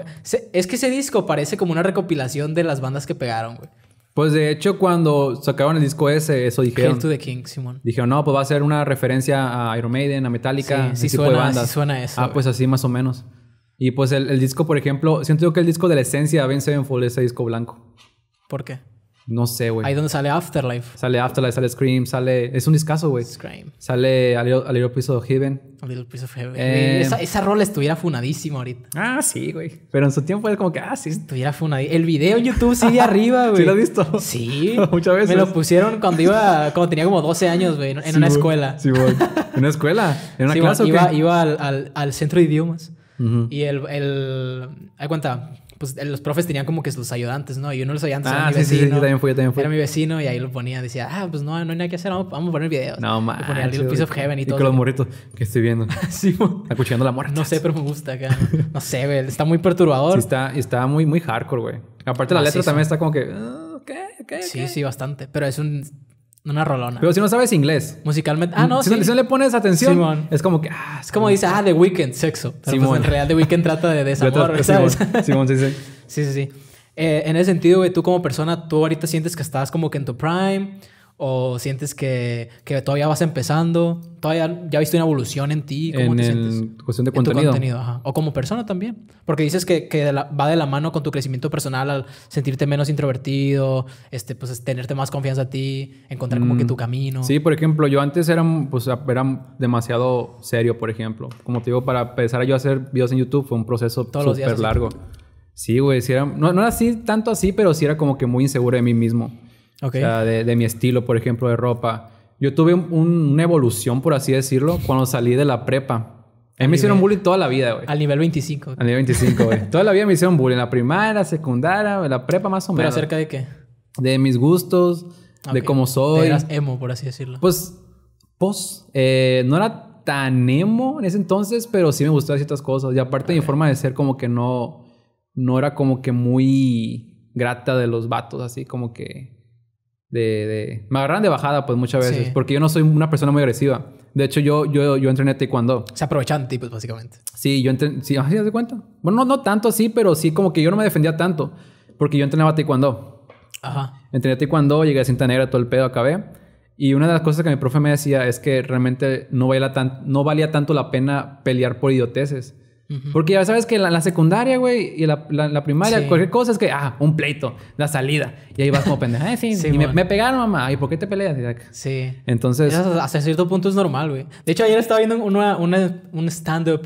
es que ese disco parece como una recopilación de las bandas que pegaron, güey. Pues de hecho, cuando sacaron el disco ese, eso dijeron. Hail to the King, Simón. Dijeron, no, pues va a ser una referencia a Iron Maiden, a Metallica, sí, sí suena, Sí suena eso. Ah, pues así más o menos. Y pues el, disco, por ejemplo, siento yo que el disco de la esencia vence Ben Sevenfold es ese disco blanco. ¿Por qué? No sé, güey. Ahí donde sale Afterlife. Sale Afterlife, sale Scream, sale. Es un discazo, güey. Scream. Sale A Little, Piece of Heaven. A Little Piece of Heaven. Eh, esa, esa estuviera funadísimo ahorita. Ah, sí, güey. Pero en su tiempo era como que, ah, sí. Estuviera funadísimo. El video en YouTube sigue arriba, güey. ¿Sí lo has visto? Sí. Muchas veces. Me lo pusieron cuando iba, cuando tenía como 12 años, güey, en una escuela. Sí, güey. ¿En una escuela? ¿En una clase? iba, o qué? iba al, al, centro de idiomas. Y el, el. Ahí cuenta, pues eh, los profes tenían como que los ayudantes, ¿no? Y uno de los ayudantes ah, era mi vecino. Sí, sí, yo también fui, yo también fui. Era mi vecino y ahí lo ponía, decía, ah, pues no, no hay nada que hacer, vamos, a poner videos. No, Y Ponía Little Piece of Heaven y, todo. Y con los morritos que estoy viendo. sí, Acuchillando la muerte. No sé, pero me gusta acá. No sé, güey, está muy perturbador. Sí, está, está muy, muy hardcore, güey. Aparte la ah, letra también está como que... Ah, sí, sí, bastante. Pero es un una rolona. Pero si no sabes inglés. Musicalmente. Ah, no. Si, no, le pones atención, es como que. Ah, es como dice, ah, The Weeknd, sexo. Pero pues, en realidad The Weeknd trata de desamor, Simón. sí, sí. sí, sí, sí. Eh, en ese sentido, tú como persona, tú ahorita sientes que estás como que en tu prime, ¿O sientes que, todavía vas empezando? ¿Todavía ya visto una evolución en ti? ¿Cómo en cuestión de contenido. tu contenido O como persona también. Porque dices que, va de la mano con tu crecimiento personal al sentirte menos introvertido, este, pues tenerte más confianza a ti, encontrar como que mm. tu camino. Sí, por ejemplo, yo antes era, pues, era demasiado serio, por ejemplo. Como te digo, para empezar yo a hacer videos en YouTube fue un proceso súper largo. Sí, güey, si era, no, no, era así, tanto así, pero sí era como que muy inseguro de mí mismo. O sea, de, de, mi estilo, por ejemplo, de ropa. Yo tuve una evolución, por así decirlo, cuando salí de la prepa. A me hicieron bullying toda la vida, güey. Al nivel 25. Al nivel 25, güey. toda la vida me hicieron bullying. La primaria, secundaria, la prepa más o menos. ¿Pero acerca de qué? De mis gustos, de cómo soy. Eras emo, por así decirlo. Pues, pues, no era tan emo en ese entonces, pero sí me gustaban ciertas cosas. Y aparte, mi forma de ser como que no, no era como que muy grata de los vatos, así como que de, Me agarran de bajada, pues, muchas veces. Porque yo no soy una persona muy agresiva. De hecho, yo, yo, yo entrené taekwondo. Se aprovechan tipos, pues, básicamente. Sí, yo entrené... Sí, ah, ¿sí cuenta? Bueno, no, no tanto así, pero sí como que yo no me defendía tanto. Porque yo entrenaba taekwondo. Ajá. Entrené taekwondo, llegué a cinta negra, todo el pedo, acabé. Y una de las cosas que mi profe me decía es que realmente no valía, tan, no valía tanto la pena pelear por idioteces. Porque ya sabes que la, secundaria, güey, y la, la, primaria, cualquier cosa es que, ah, un pleito, la salida. Y ahí vas como pendeja, En eh, sí, y me, pegaron, mamá, ¿y por qué te peleas? Sí. Entonces. hasta cierto punto es normal, güey. De hecho, ayer estaba viendo un stand-up,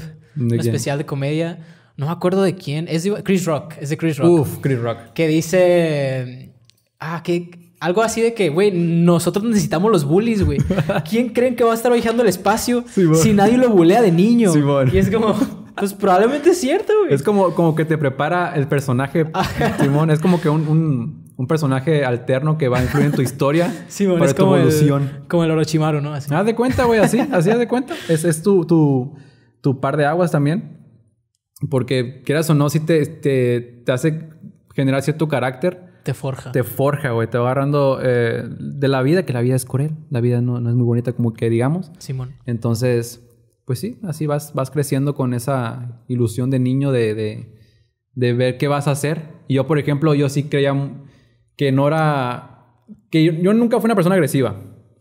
especial de comedia. No me acuerdo de quién. Es de Chris Rock. Es de Chris Rock. Uf, Chris Rock. Que dice. Ah, que algo así de que, güey, nosotros necesitamos los bullies, güey. ¿Quién creen que va a estar viajando el espacio si nadie lo bulea de niño? Sí, y es como, pues probablemente es cierto, güey. Es como, como que te prepara el personaje, ah. Simón. Es como que un, personaje alterno que va a influir en tu historia. Sí, es como El, como el Orochimaru, ¿no? Así. Haz de cuenta, güey, así, así haz de cuenta. Es, tu, par de aguas también. Porque quieras o no, si te, te, hace generar cierto carácter. Te forja. Te forja, güey. Te va agarrando eh, de la vida, que la vida es cruel. La vida no, no es muy bonita como que digamos. Simón. Entonces, pues sí, así vas, vas creciendo con esa ilusión de niño de, ver qué vas a hacer. Y yo, por ejemplo, yo sí creía que no era... Que yo, nunca fui una persona agresiva,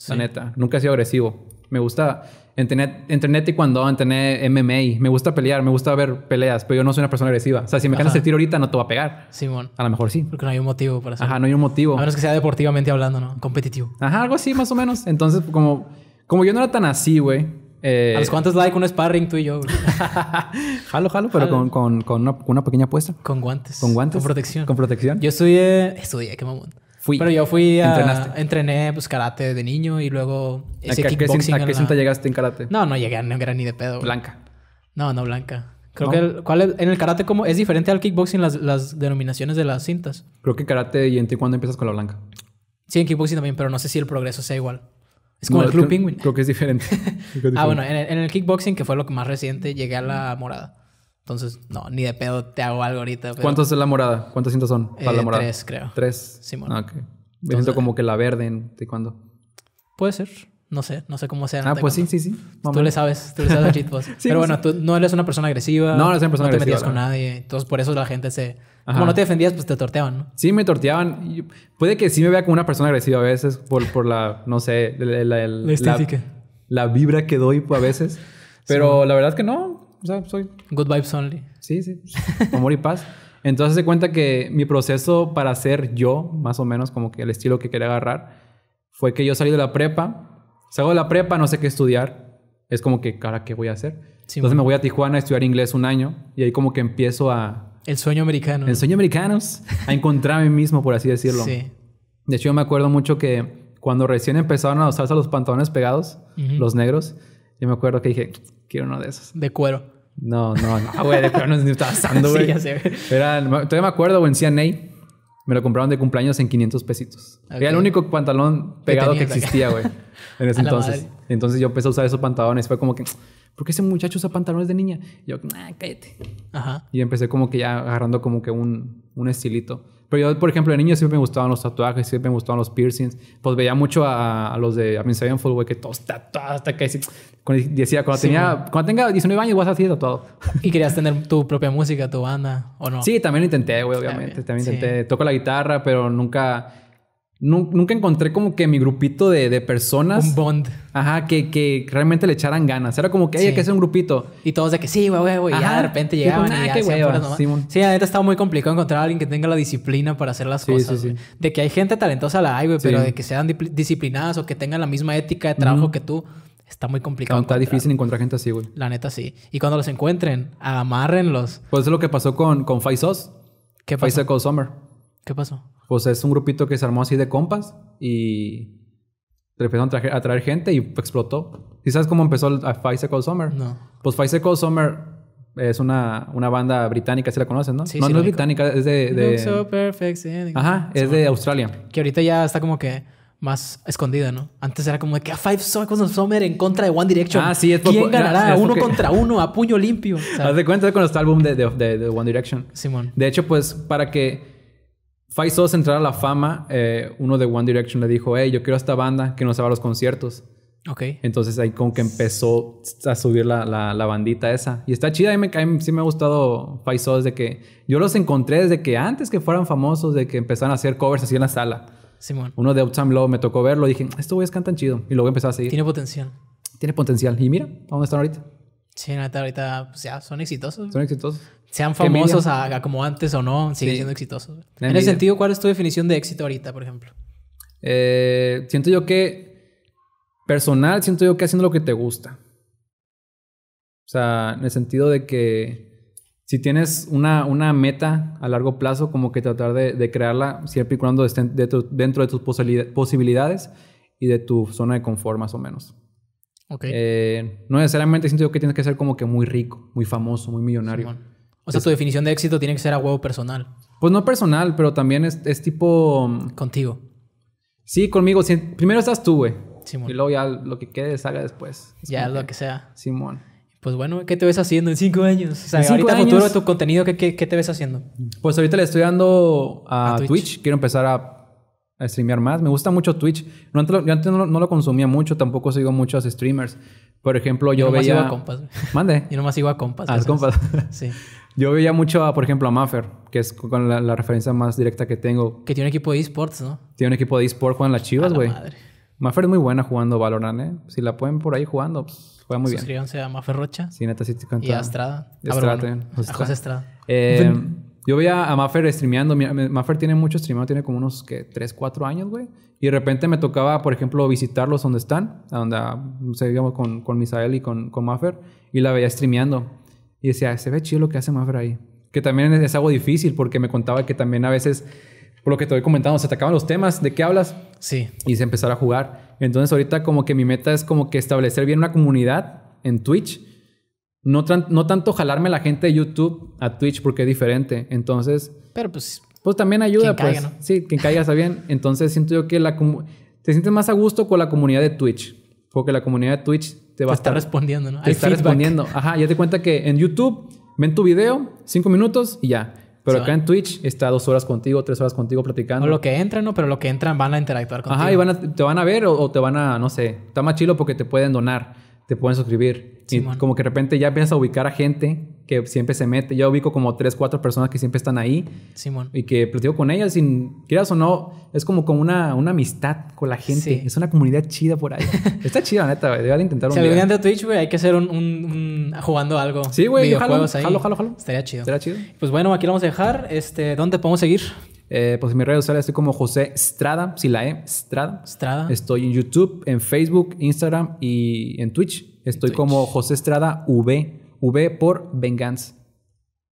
la neta. Nunca he sido agresivo. Me gusta... internet y cuando entrené MMA. Me gusta pelear, me gusta ver peleas, pero yo no soy una persona agresiva. O sea, si me ganas el tiro ahorita, no te va a pegar. Simón. A lo mejor sí. Porque no hay un motivo para eso. Ajá, no hay un motivo. A menos que sea deportivamente hablando, ¿no? Competitivo. Ajá, algo así, más o menos. Entonces, como, como yo no era tan así, güey, eh, ¿A los cuantos like un sparring tú y yo? jalo, jalo, pero Con, una, pequeña apuesta. Con guantes. Con guantes. Con protección. Con protección. Yo estudié... Estudié, qué mamón. Fui. Pero yo fui a... ¿Entrenaste? Entrené pues, karate de niño y luego ¿A qué, cinta llegaste en karate? No, no llegué, no era ni de pedo. Blanca. No, no blanca. Creo que ¿cuál es, en el karate como es diferente al kickboxing las, denominaciones de las cintas. Creo que karate y en ti cuándo empiezas con la blanca. Sí, en kickboxing también, pero no sé si el progreso sea igual. Es como el Club creo, Creo que es diferente. ah, bueno, en el, kickboxing, que fue lo que más reciente, llegué a la morada. Entonces, no, ni de pedo te hago algo ahorita. ¿Cuántos es la morada? ¿cuántos cientos son para la eh, morada? Tres, creo. Tres. Simón. Ah, ok. siento como que la verde ¿de cuándo? Puede ser. No sé, no sé cómo sea. Ah, pues sí, sí, sí. Tú le sabes, tú le sabes pues. a Pero bueno, tú no eres una persona agresiva. No, no eres una persona agresiva. No te metías con nadie. Entonces, por eso la gente se... Como no te defendías, pues te torteaban, ¿no? Sí, me torteaban. puede que sí me vea como una persona agresiva a veces por, por la, no sé, la, la, la, vibra que doy a veces. Pero la verdad es que no. O sea, soy... Good vibes only. Sí, sí. Amor y paz. Entonces se cuenta que mi proceso para ser yo, más o menos como que el estilo que quería agarrar, fue que yo salí de la prepa Salgo de la prepa, no sé qué estudiar. Es como que, cara, ¿qué voy a hacer? Entonces me voy a Tijuana a estudiar inglés un año y ahí como que empiezo a... El sueño americano. El sueño americano. a encontrar a mí mismo, por así decirlo. Sí. De hecho, yo me acuerdo mucho que cuando recién empezaron a usarse los pantalones pegados, los negros, yo me acuerdo que dije, quiero uno de esos. De cuero. No, no, no, güey, de cuero no estaba asando, güey. sí, ya sé. todavía me acuerdo, güey, en CNA me lo compraron de cumpleaños en 500 pesitos. Era el único pantalón pegado que, existía, güey. En ese entonces. Entonces yo empecé a usar esos pantalones. Fue como que, ¿por qué ese muchacho usa pantalones de niña? Y yo, nah, cállate. Ajá. Y empecé como que ya agarrando como que un, un estilito. Pero yo, por ejemplo, de niño siempre me gustaban los tatuajes, siempre me gustaban los piercings. Pues veía mucho a, a los de en full güey, que todos tatuados hasta que decía, cuando, sí, tenía, cuando tenga 19 años vas a ser tatuado. ¿Y querías tener tu propia música, tu banda o no? Sí, también intenté, güey, obviamente. También, intenté. Toco la guitarra, pero nunca nunca encontré como que mi grupito de, de personas. Un bond. Ajá, que, que, realmente le echaran ganas. Era como que, hay que hacer un grupito. Y todos de que sí, güey, güey. y de repente llegaban pues, y ah, ya Sí, la neta estaba muy complicado encontrar a alguien que tenga la disciplina para hacer las sí, cosas. De que hay gente talentosa la hay, güey, pero de que sean disciplinadas o que tengan la misma ética de trabajo que tú. Está muy complicado. está difícil encontrar gente así, güey. La neta sí. Y cuando los encuentren, amárrenlos. Pues eso es lo que pasó con, con Faisos. ¿Qué pasó? Faisos Summer. ¿Qué pasó? pues es un grupito que se armó así de compas y empezaron a, traer, gente y explotó. ¿Y sabes cómo empezó el Five Summer? No. Pues Five Summer es una, una, banda británica, si la conoces, ¿no? Sí, no, sí, no es británica, es de... So perfect, Ajá, es de Australia. Que ahorita ya está como que más escondida, ¿no? Antes era como que Five Seconds Summer en contra de One Direction. Ah, sí, es ¿Quién ganará? uno contra uno, a puño limpio. Haz de cuenta con este álbum de, de, de, One Direction. Simón. De hecho, pues, para que Souls entrar a la fama, eh, uno de One Direction le dijo, hey, yo quiero a esta banda que nos haga los conciertos. Ok. Entonces ahí como que empezó a subir la, bandita esa. Y está chida, a mí, me, sí me ha gustado Souls de que yo los encontré desde que antes que fueran famosos, de que empezaron a hacer covers así en la sala. Simón. Uno de Outside Love me tocó verlo, dije, estos güeyes cantan chido. Y luego empezó a seguir. Tiene potencial. Tiene potencial. Y mira, ¿dónde están ahorita? Sí, neta, ahorita pues, son exitosos. Son exitosos. Sean famosos como antes o no, siguen siendo exitosos. En ese sentido, ¿cuál es tu definición de éxito ahorita, por ejemplo? Eh, siento yo que, personal, siento yo que haciendo lo que te gusta. O sea, en el sentido de que si tienes una, una meta a largo plazo, como que tratar de, crearla siempre y cuando dentro, dentro de tus posibilidades y de tu zona de confort más o menos. Eh, no necesariamente siento que tienes que ser como que muy rico, muy famoso, muy millonario. O sea, tu definición de éxito tiene que ser a huevo personal. Pues no personal, pero también es, tipo... Mm, Contigo. Sí, conmigo. primero estás tú, güey. Simón. Y luego ya lo que quede salga después. ya, lo que, sea. Simón. Pues bueno, ¿qué te ves haciendo en cinco años? O sea, ahorita futuro de tu contenido, ¿qué, te ves haciendo? Pues ahorita le estoy dando a, Twitch. Quiero empezar a a streamear más. Me gusta mucho Twitch. No, yo antes no, no, lo consumía mucho, tampoco sigo muchos streamers. Por ejemplo, yo, yo veía. Sigo a compas. Mande. Yo nomás sigo a compas. A ah, compas. sí. Yo veía mucho, por ejemplo, a Maffer, que es con la, referencia más directa que tengo. Que tiene un equipo de esports, ¿no? Tiene un equipo de esports, juegan las chivas, güey. La Maffer es muy buena jugando Valorant, ¿eh? Si la pueden por ahí jugando, pues, juega muy bien. Suscríbanse a Maffer Rocha. Sí, neta, sí te Y a Estrada. Ah, Estrada, Estrada. A José Estrada. Eh, yo veía a Maffer streameando. Maffer tiene mucho streameo, tiene como unos que 3, 4 años, güey. Y de repente me tocaba, por ejemplo, visitarlos donde están, a donde se digamos con, con Misael y con, con Maffer, y la veía streameando. Y decía, se ve chido lo que hace Maffer ahí. Que también es, algo difícil porque me contaba que también a veces, por lo que te voy comentando, se atacaban los temas, ¿de qué hablas? Sí. Y se empezara a jugar. Entonces ahorita como que mi meta es como que establecer bien una comunidad en Twitch no, tanto jalarme la gente de YouTube a Twitch porque es diferente. Entonces. Pero pues. Pues también ayuda, pues. Caiga, Sí, quien caiga está bien. Entonces siento yo que la te sientes más a gusto con la comunidad de Twitch. Porque la comunidad de Twitch te va a estar. Está respondiendo, ¿no? Te está respondiendo. Ajá, ya te cuenta que en YouTube ven tu video, cinco minutos y ya. Pero acá en Twitch está dos horas contigo, tres horas contigo platicando. O lo que entran, ¿no? Pero lo que entran van a interactuar contigo. Ajá, y van a, te van a ver o, o, te van a, no sé, está más chilo porque te pueden donar, te pueden suscribir, como que de repente ya empiezas a ubicar a gente que siempre se mete. Ya ubico como tres, cuatro personas que siempre están ahí. Simón. Y que platico con ellas sin, quieras o no, es como una, una amistad con la gente. Es una comunidad chida por ahí. Está chida, neta, güey. Debe de intentar un Si vienes de Twitch, güey, hay que hacer un, jugando algo. Sí, güey. Jalo, jalo, jalo, Estaría chido. Estaría chido. Pues bueno, aquí lo vamos a dejar. Este, ¿Dónde podemos seguir? Eh, pues en mis redes sociales estoy como José Estrada, si la E, Estrada. Estrada. Estoy en YouTube, en Facebook, Instagram y en Twitch. Estoy como José Estrada V. V por Venganza.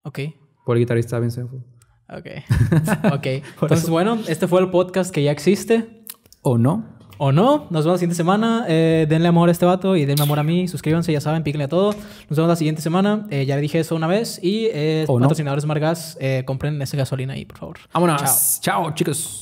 Ok. Por el guitarrista Vincent Ok. ok. Entonces, bueno, este fue el podcast que ya existe. ¿O no? ¿O no? Nos vemos la siguiente semana. Eh, denle amor a este vato y denle amor a mí. Suscríbanse, ya saben, píquenle a todo. Nos vemos la siguiente semana. Eh, ya le dije eso una vez. Y eh, patrocinadores Margas, eh, compren ese gasolina ahí, por favor. Vámonos. Chao chicos.